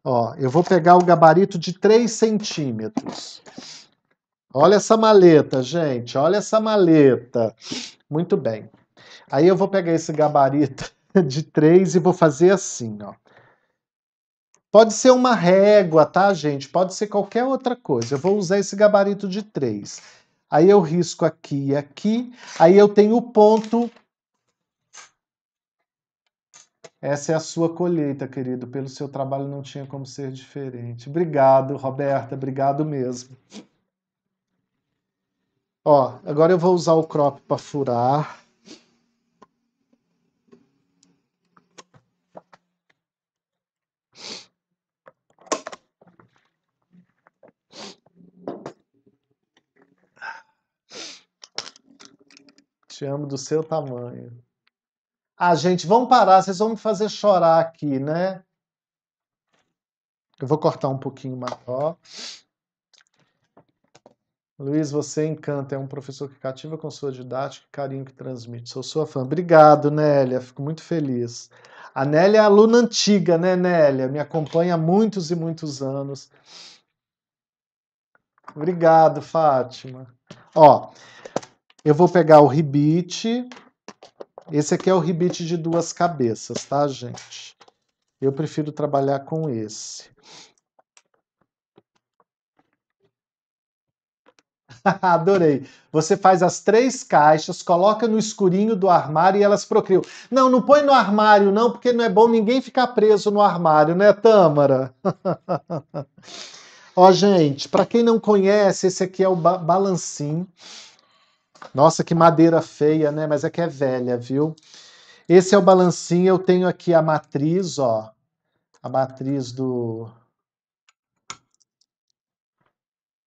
Ó, eu vou pegar o gabarito de 3 centímetros. Olha essa maleta, gente. Olha essa maleta. Muito bem. Aí eu vou pegar esse gabarito de três e vou fazer assim, ó. Pode ser uma régua, tá, gente? Pode ser qualquer outra coisa. Eu vou usar esse gabarito de três Aí eu risco aqui e aqui. Aí eu tenho o ponto. Essa é a sua colheita, querido. Pelo seu trabalho não tinha como ser diferente. Obrigado, Roberta. Obrigado mesmo. Ó, agora eu vou usar o crop para furar. Te amo do seu tamanho. Ah, gente, vamos parar, vocês vão me fazer chorar aqui, né? Eu vou cortar um pouquinho mais, ó. Luiz, você encanta, é um professor que cativa com sua didática e carinho que transmite. Sou sua fã. Obrigado, Nélia, fico muito feliz. A Nélia é aluna antiga, né, Nélia? Me acompanha há muitos e muitos anos. Obrigado, Fátima. Ó, eu vou pegar o ribite. Esse aqui é o ribite de duas cabeças, tá, gente? Eu prefiro trabalhar com esse. Adorei. Você faz as três caixas, coloca no escurinho do armário e elas procriam. Não, não põe no armário, não, porque não é bom ninguém ficar preso no armário, né, Tâmara? Ó, gente, para quem não conhece, esse aqui é o ba balancim. Nossa, que madeira feia, né? Mas é que é velha, viu? Esse é o balancinho, eu tenho aqui a matriz, ó. A matriz do...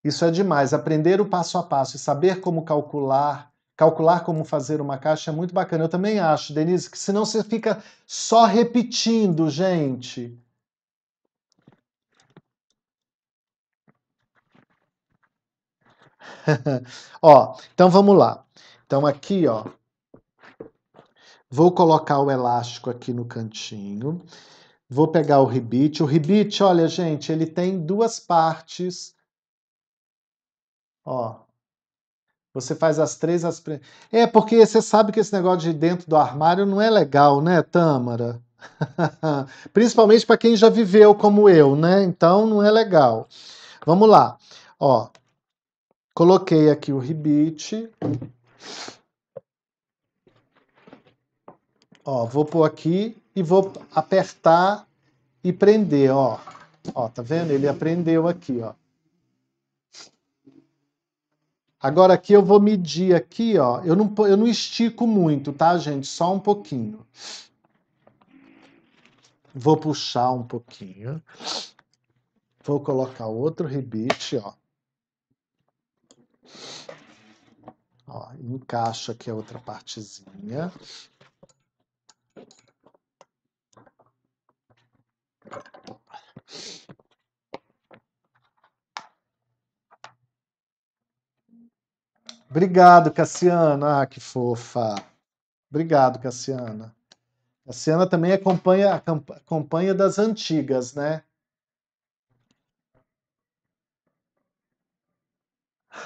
Isso é demais, aprender o passo a passo e saber como calcular, calcular como fazer uma caixa é muito bacana. Eu também acho, Denise, que senão você fica só repetindo, gente. ó, então vamos lá. Então aqui, ó, vou colocar o elástico aqui no cantinho. Vou pegar o ribite. O ribite, olha, gente, ele tem duas partes. Ó. Você faz as três as É porque você sabe que esse negócio de dentro do armário não é legal, né, Tâmara? Principalmente para quem já viveu como eu, né? Então não é legal. Vamos lá. Ó, Coloquei aqui o ribite. Ó, vou pôr aqui e vou apertar e prender, ó. Ó, tá vendo? Ele aprendeu aqui, ó. Agora aqui eu vou medir aqui, ó. Eu não, eu não estico muito, tá, gente? Só um pouquinho. Vou puxar um pouquinho. Vou colocar outro rebite, ó. Ó, encaixa aqui a outra partezinha. Obrigado, Cassiana. Ah, que fofa. Obrigado, Cassiana. Cassiana também acompanha, acompanha das antigas, né?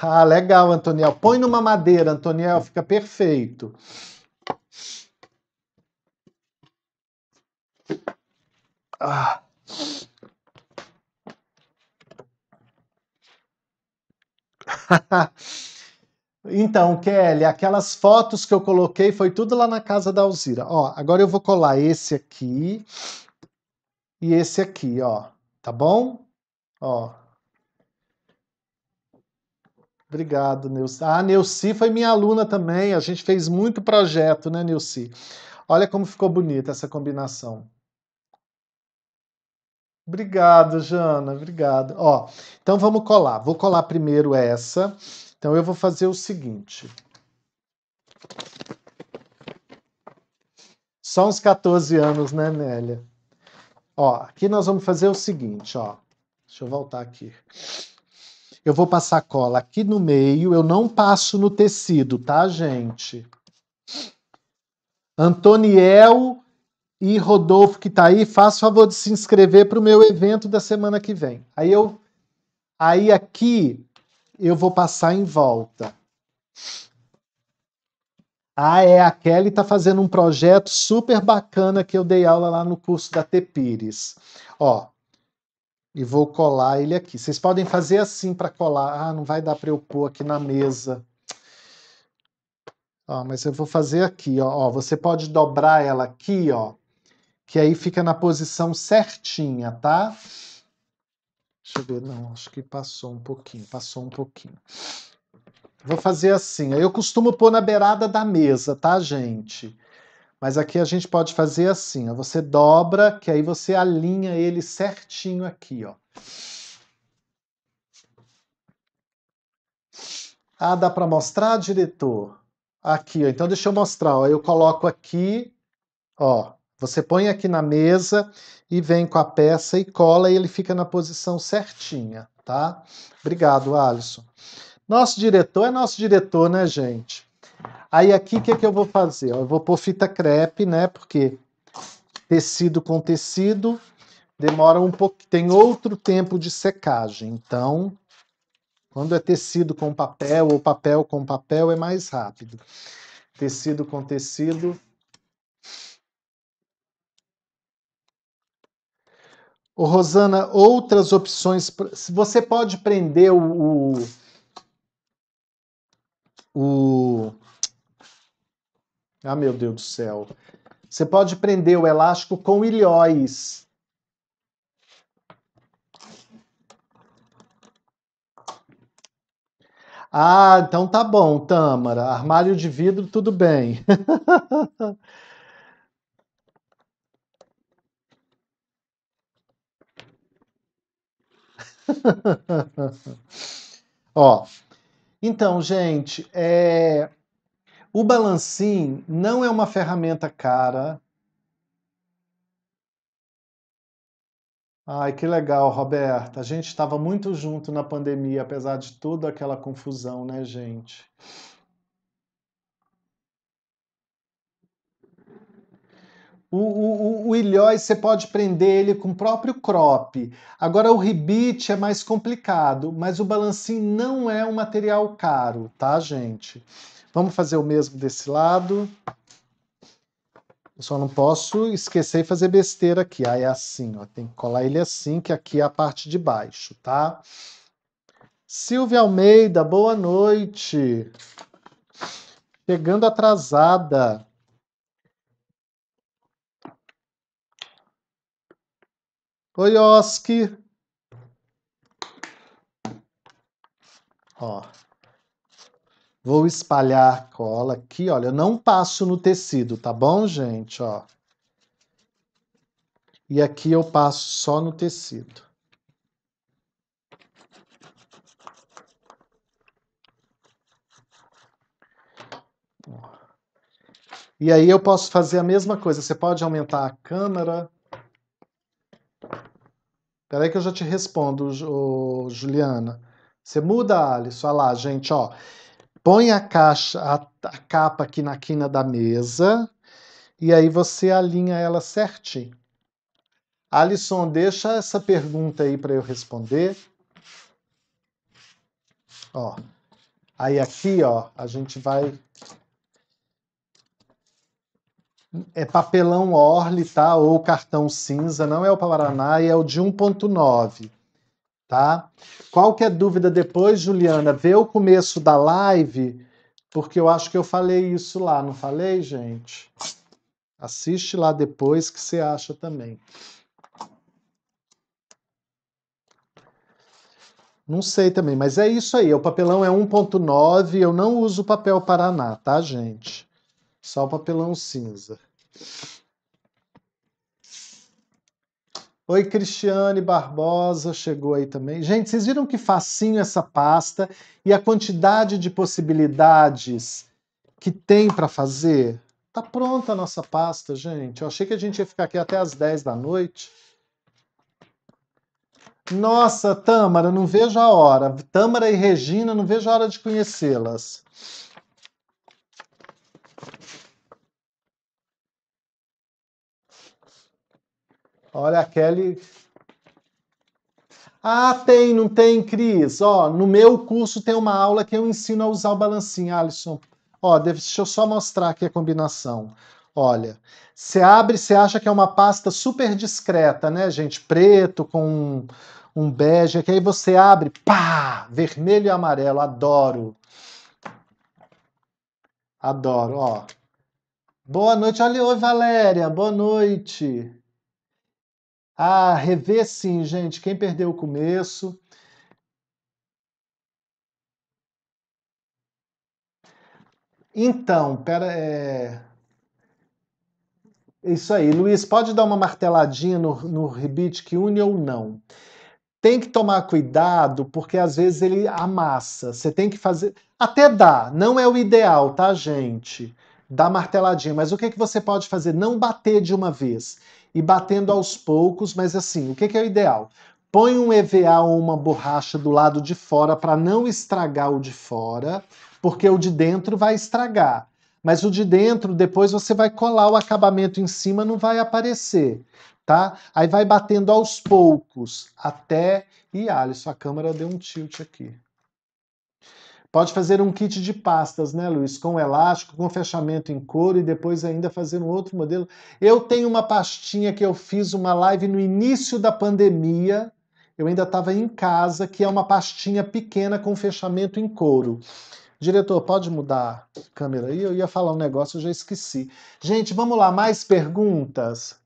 Ah, legal, Antoniel. Põe numa madeira, Antoniel, fica perfeito. Ah. então, Kelly, aquelas fotos que eu coloquei foi tudo lá na casa da Alzira. Ó, agora eu vou colar esse aqui e esse aqui, ó. Tá bom? Ó. Obrigado, Nilce. Ah, Nilce foi minha aluna também. A gente fez muito projeto, né, Nilce? Olha como ficou bonita essa combinação. Obrigado, Jana. Obrigado. Ó, então vamos colar. Vou colar primeiro essa. Então eu vou fazer o seguinte. Só uns 14 anos, né, Nélia? Ó, aqui nós vamos fazer o seguinte, ó. Deixa eu voltar aqui. Eu vou passar cola aqui no meio, eu não passo no tecido, tá, gente? Antoniel e Rodolfo que tá aí, faz favor de se inscrever para o meu evento da semana que vem. Aí eu aí aqui eu vou passar em volta. Ah, é, a Kelly tá fazendo um projeto super bacana que eu dei aula lá no curso da Tepires. Ó, e vou colar ele aqui. Vocês podem fazer assim para colar. Ah, não vai dar para eu pôr aqui na mesa. Ó, mas eu vou fazer aqui, ó. ó. Você pode dobrar ela aqui, ó, que aí fica na posição certinha, tá? Deixa eu ver, não, acho que passou um pouquinho, passou um pouquinho. Vou fazer assim, eu costumo pôr na beirada da mesa, tá, gente? Mas aqui a gente pode fazer assim, ó, você dobra, que aí você alinha ele certinho aqui, ó. Ah, dá para mostrar, diretor? Aqui, ó. Então deixa eu mostrar, ó. Eu coloco aqui, ó. Você põe aqui na mesa e vem com a peça e cola e ele fica na posição certinha, tá? Obrigado, Alisson. Nosso diretor é nosso diretor, né, gente? Aí aqui o que, é que eu vou fazer? Eu vou pôr fita crepe, né? Porque tecido com tecido demora um pouco, tem outro tempo de secagem. Então, quando é tecido com papel ou papel com papel é mais rápido. Tecido com tecido. Ô, Rosana, outras opções. Você pode prender o, o ah, meu Deus do céu. Você pode prender o elástico com ilhóis. Ah, então tá bom, Tâmara. Armário de vidro, tudo bem. Ó, então, gente, é, o Balancim não é uma ferramenta cara. Ai, que legal, Roberta. A gente estava muito junto na pandemia, apesar de toda aquela confusão, né, gente? O, o, o, o ilhóis você pode prender ele com o próprio crop. Agora o ribite é mais complicado, mas o balancim não é um material caro, tá, gente? Vamos fazer o mesmo desse lado. Eu só não posso esquecer e fazer besteira aqui. Ah, é assim, ó. Tem que colar ele assim, que aqui é a parte de baixo, tá? Silvia Almeida, boa noite. Chegando atrasada. Oi, Oski. Ó. Vou espalhar cola aqui, olha, eu não passo no tecido, tá bom, gente? Ó. E aqui eu passo só no tecido. E aí eu posso fazer a mesma coisa. Você pode aumentar a câmera. Peraí que eu já te respondo, Juliana. Você muda, Alisson. Olha lá, gente, ó põe a caixa, a, a capa aqui na quina da mesa e aí você alinha ela certinho. Alisson, deixa essa pergunta aí para eu responder. Ó. Aí aqui, ó, a gente vai é papelão Orly, tá? Ou cartão cinza, não é o Paraná, é o de 1.9 tá? Qual que é a dúvida depois, Juliana? Vê o começo da live, porque eu acho que eu falei isso lá, não falei, gente? Assiste lá depois que você acha também. Não sei também, mas é isso aí. O papelão é 1.9, eu não uso papel Paraná, tá, gente? Só o papelão cinza. Oi, Cristiane Barbosa chegou aí também. Gente, vocês viram que facinho essa pasta e a quantidade de possibilidades que tem para fazer? Tá pronta a nossa pasta, gente. Eu achei que a gente ia ficar aqui até as 10 da noite. Nossa, Tâmara, não vejo a hora. Tâmara e Regina, não vejo a hora de conhecê-las. Olha, a Kelly. Ah, tem, não tem, Cris? Ó, no meu curso tem uma aula que eu ensino a usar o balancinho, Alisson. Ó, deixa eu só mostrar aqui a combinação. Olha, você abre, você acha que é uma pasta super discreta, né, gente? Preto com um, um bege, que aí você abre, pá, vermelho e amarelo, adoro. Adoro, ó. Boa noite, olha, oi Valéria, boa noite. Ah, rever sim, gente. Quem perdeu o começo. Então, pera. É... Isso aí. Luiz, pode dar uma marteladinha no, no rebite que une ou não? Tem que tomar cuidado, porque às vezes ele amassa. Você tem que fazer. Até dá, não é o ideal, tá, gente? Dá marteladinha. Mas o que, é que você pode fazer? Não bater de uma vez e batendo aos poucos, mas assim, o que, que é o ideal? Põe um EVA ou uma borracha do lado de fora para não estragar o de fora, porque o de dentro vai estragar. Mas o de dentro, depois você vai colar o acabamento em cima, não vai aparecer, tá? Aí vai batendo aos poucos, até... Ih, Alisson, a câmera deu um tilt aqui. Pode fazer um kit de pastas, né, Luiz? Com elástico, com fechamento em couro e depois ainda fazer um outro modelo. Eu tenho uma pastinha que eu fiz uma live no início da pandemia. Eu ainda estava em casa, que é uma pastinha pequena com fechamento em couro. Diretor, pode mudar a câmera aí? Eu ia falar um negócio, eu já esqueci. Gente, vamos lá, mais perguntas?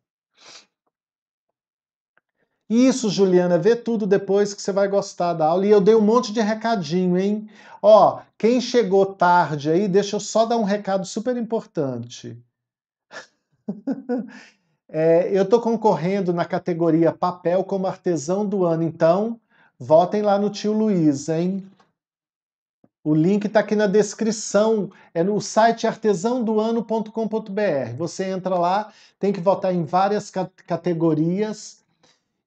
Isso, Juliana, vê tudo depois que você vai gostar da aula. E eu dei um monte de recadinho, hein? Ó, quem chegou tarde aí, deixa eu só dar um recado super importante. é, eu estou concorrendo na categoria papel como artesão do ano, então votem lá no tio Luiz, hein? O link está aqui na descrição, é no site artesãodoano.com.br. Você entra lá, tem que votar em várias categorias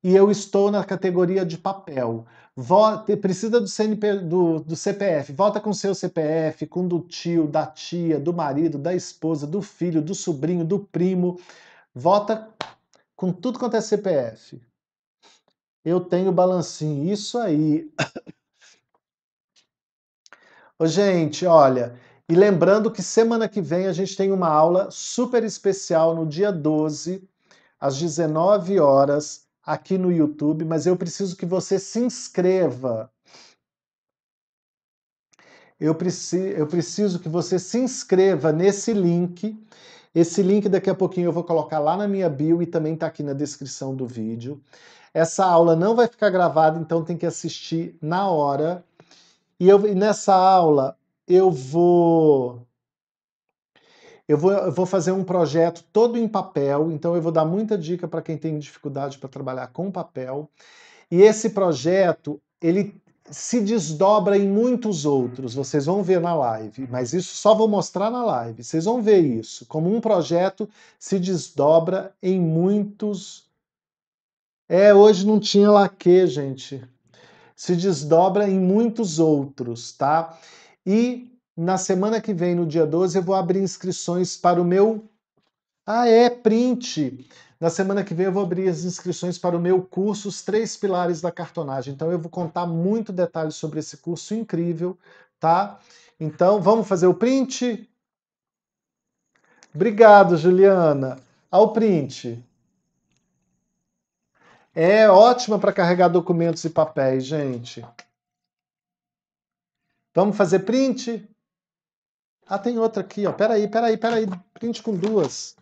e eu estou na categoria de papel. Vota, precisa do, CNP, do, do CPF, vota com seu CPF, com do tio, da tia, do marido, da esposa, do filho, do sobrinho, do primo. Vota com tudo quanto é CPF. Eu tenho balancinho, isso aí. Ô, gente, olha, e lembrando que semana que vem a gente tem uma aula super especial no dia 12, às 19 horas aqui no YouTube, mas eu preciso que você se inscreva. Eu, preci eu preciso que você se inscreva nesse link. Esse link daqui a pouquinho eu vou colocar lá na minha bio e também está aqui na descrição do vídeo. Essa aula não vai ficar gravada, então tem que assistir na hora. E, eu, e nessa aula eu vou eu vou, eu vou fazer um projeto todo em papel, então eu vou dar muita dica para quem tem dificuldade para trabalhar com papel. E esse projeto, ele se desdobra em muitos outros, vocês vão ver na live, mas isso só vou mostrar na live. Vocês vão ver isso, como um projeto se desdobra em muitos. É, hoje não tinha laque, gente. Se desdobra em muitos outros, tá? E na semana que vem, no dia 12, eu vou abrir inscrições para o meu. Ah, é, print! Na semana que vem eu vou abrir as inscrições para o meu curso Os Três Pilares da Cartonagem. Então eu vou contar muito detalhe sobre esse curso incrível, tá? Então vamos fazer o print? Obrigado, Juliana. Ao print. É ótima para carregar documentos e papéis, gente. Vamos fazer print? Ah, tem outra aqui, ó. Peraí, peraí, peraí. Print com duas.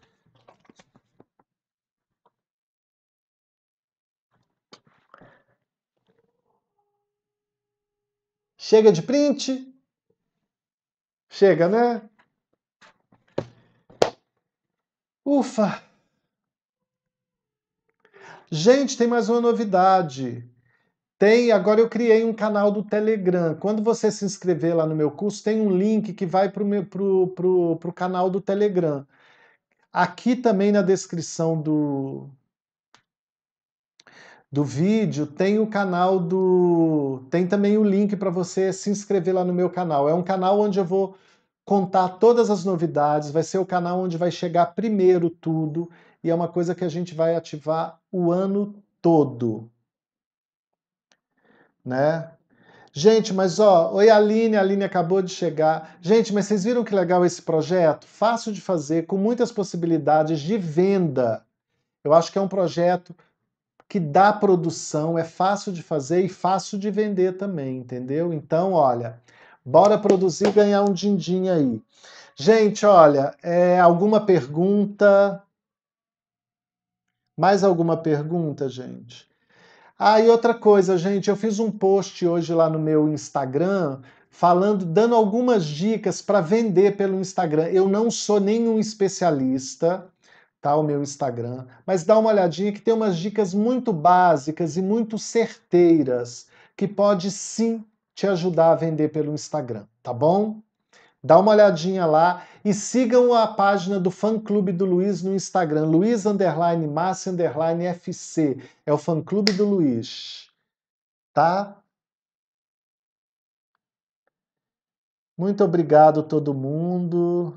Chega de print. Chega, né? Ufa! Gente, tem mais uma novidade. Tem, agora eu criei um canal do Telegram. Quando você se inscrever lá no meu curso, tem um link que vai para o pro, pro, pro canal do Telegram. Aqui também na descrição do, do vídeo tem o canal do. Tem também o link para você se inscrever lá no meu canal. É um canal onde eu vou contar todas as novidades, vai ser o canal onde vai chegar primeiro tudo, e é uma coisa que a gente vai ativar o ano todo né? Gente, mas ó, oi Aline, a Aline acabou de chegar. Gente, mas vocês viram que legal esse projeto? Fácil de fazer, com muitas possibilidades de venda. Eu acho que é um projeto que dá produção, é fácil de fazer e fácil de vender também, entendeu? Então, olha, bora produzir e ganhar um din-din aí. Gente, olha, é, alguma pergunta? Mais alguma pergunta, gente? Ah, e outra coisa, gente, eu fiz um post hoje lá no meu Instagram falando, dando algumas dicas para vender pelo Instagram. Eu não sou nenhum especialista, tá? O meu Instagram, mas dá uma olhadinha que tem umas dicas muito básicas e muito certeiras que pode sim te ajudar a vender pelo Instagram, tá bom? Dá uma olhadinha lá e sigam a página do fã clube do Luiz no Instagram, Luiz underline Márcio underline FC. É o fã clube do Luiz. Tá? Muito obrigado todo mundo.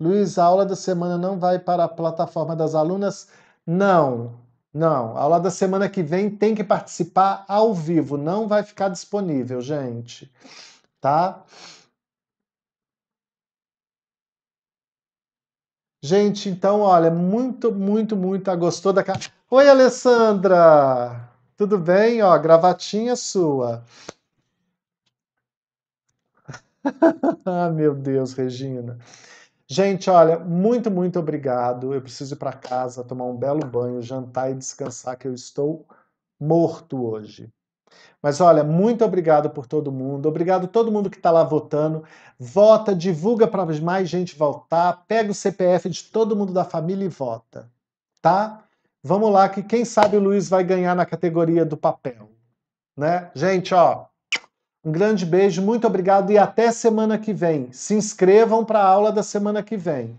Luiz, a aula da semana não vai para a plataforma das alunas? Não, não. A aula da semana que vem tem que participar ao vivo, não vai ficar disponível, gente. Tá? Gente, então, olha, muito, muito, muito. Ah, gostou da. Oi, Alessandra! Tudo bem? Ó, gravatinha sua. ah, meu Deus, Regina. Gente, olha, muito, muito obrigado. Eu preciso ir para casa, tomar um belo banho, jantar e descansar, que eu estou morto hoje. Mas olha, muito obrigado por todo mundo. Obrigado todo mundo que está lá votando. Vota, divulga para mais gente votar. Pega o CPF de todo mundo da família e vota, tá? Vamos lá que quem sabe o Luiz vai ganhar na categoria do papel, né? Gente, ó, um grande beijo, muito obrigado e até semana que vem. Se inscrevam para a aula da semana que vem.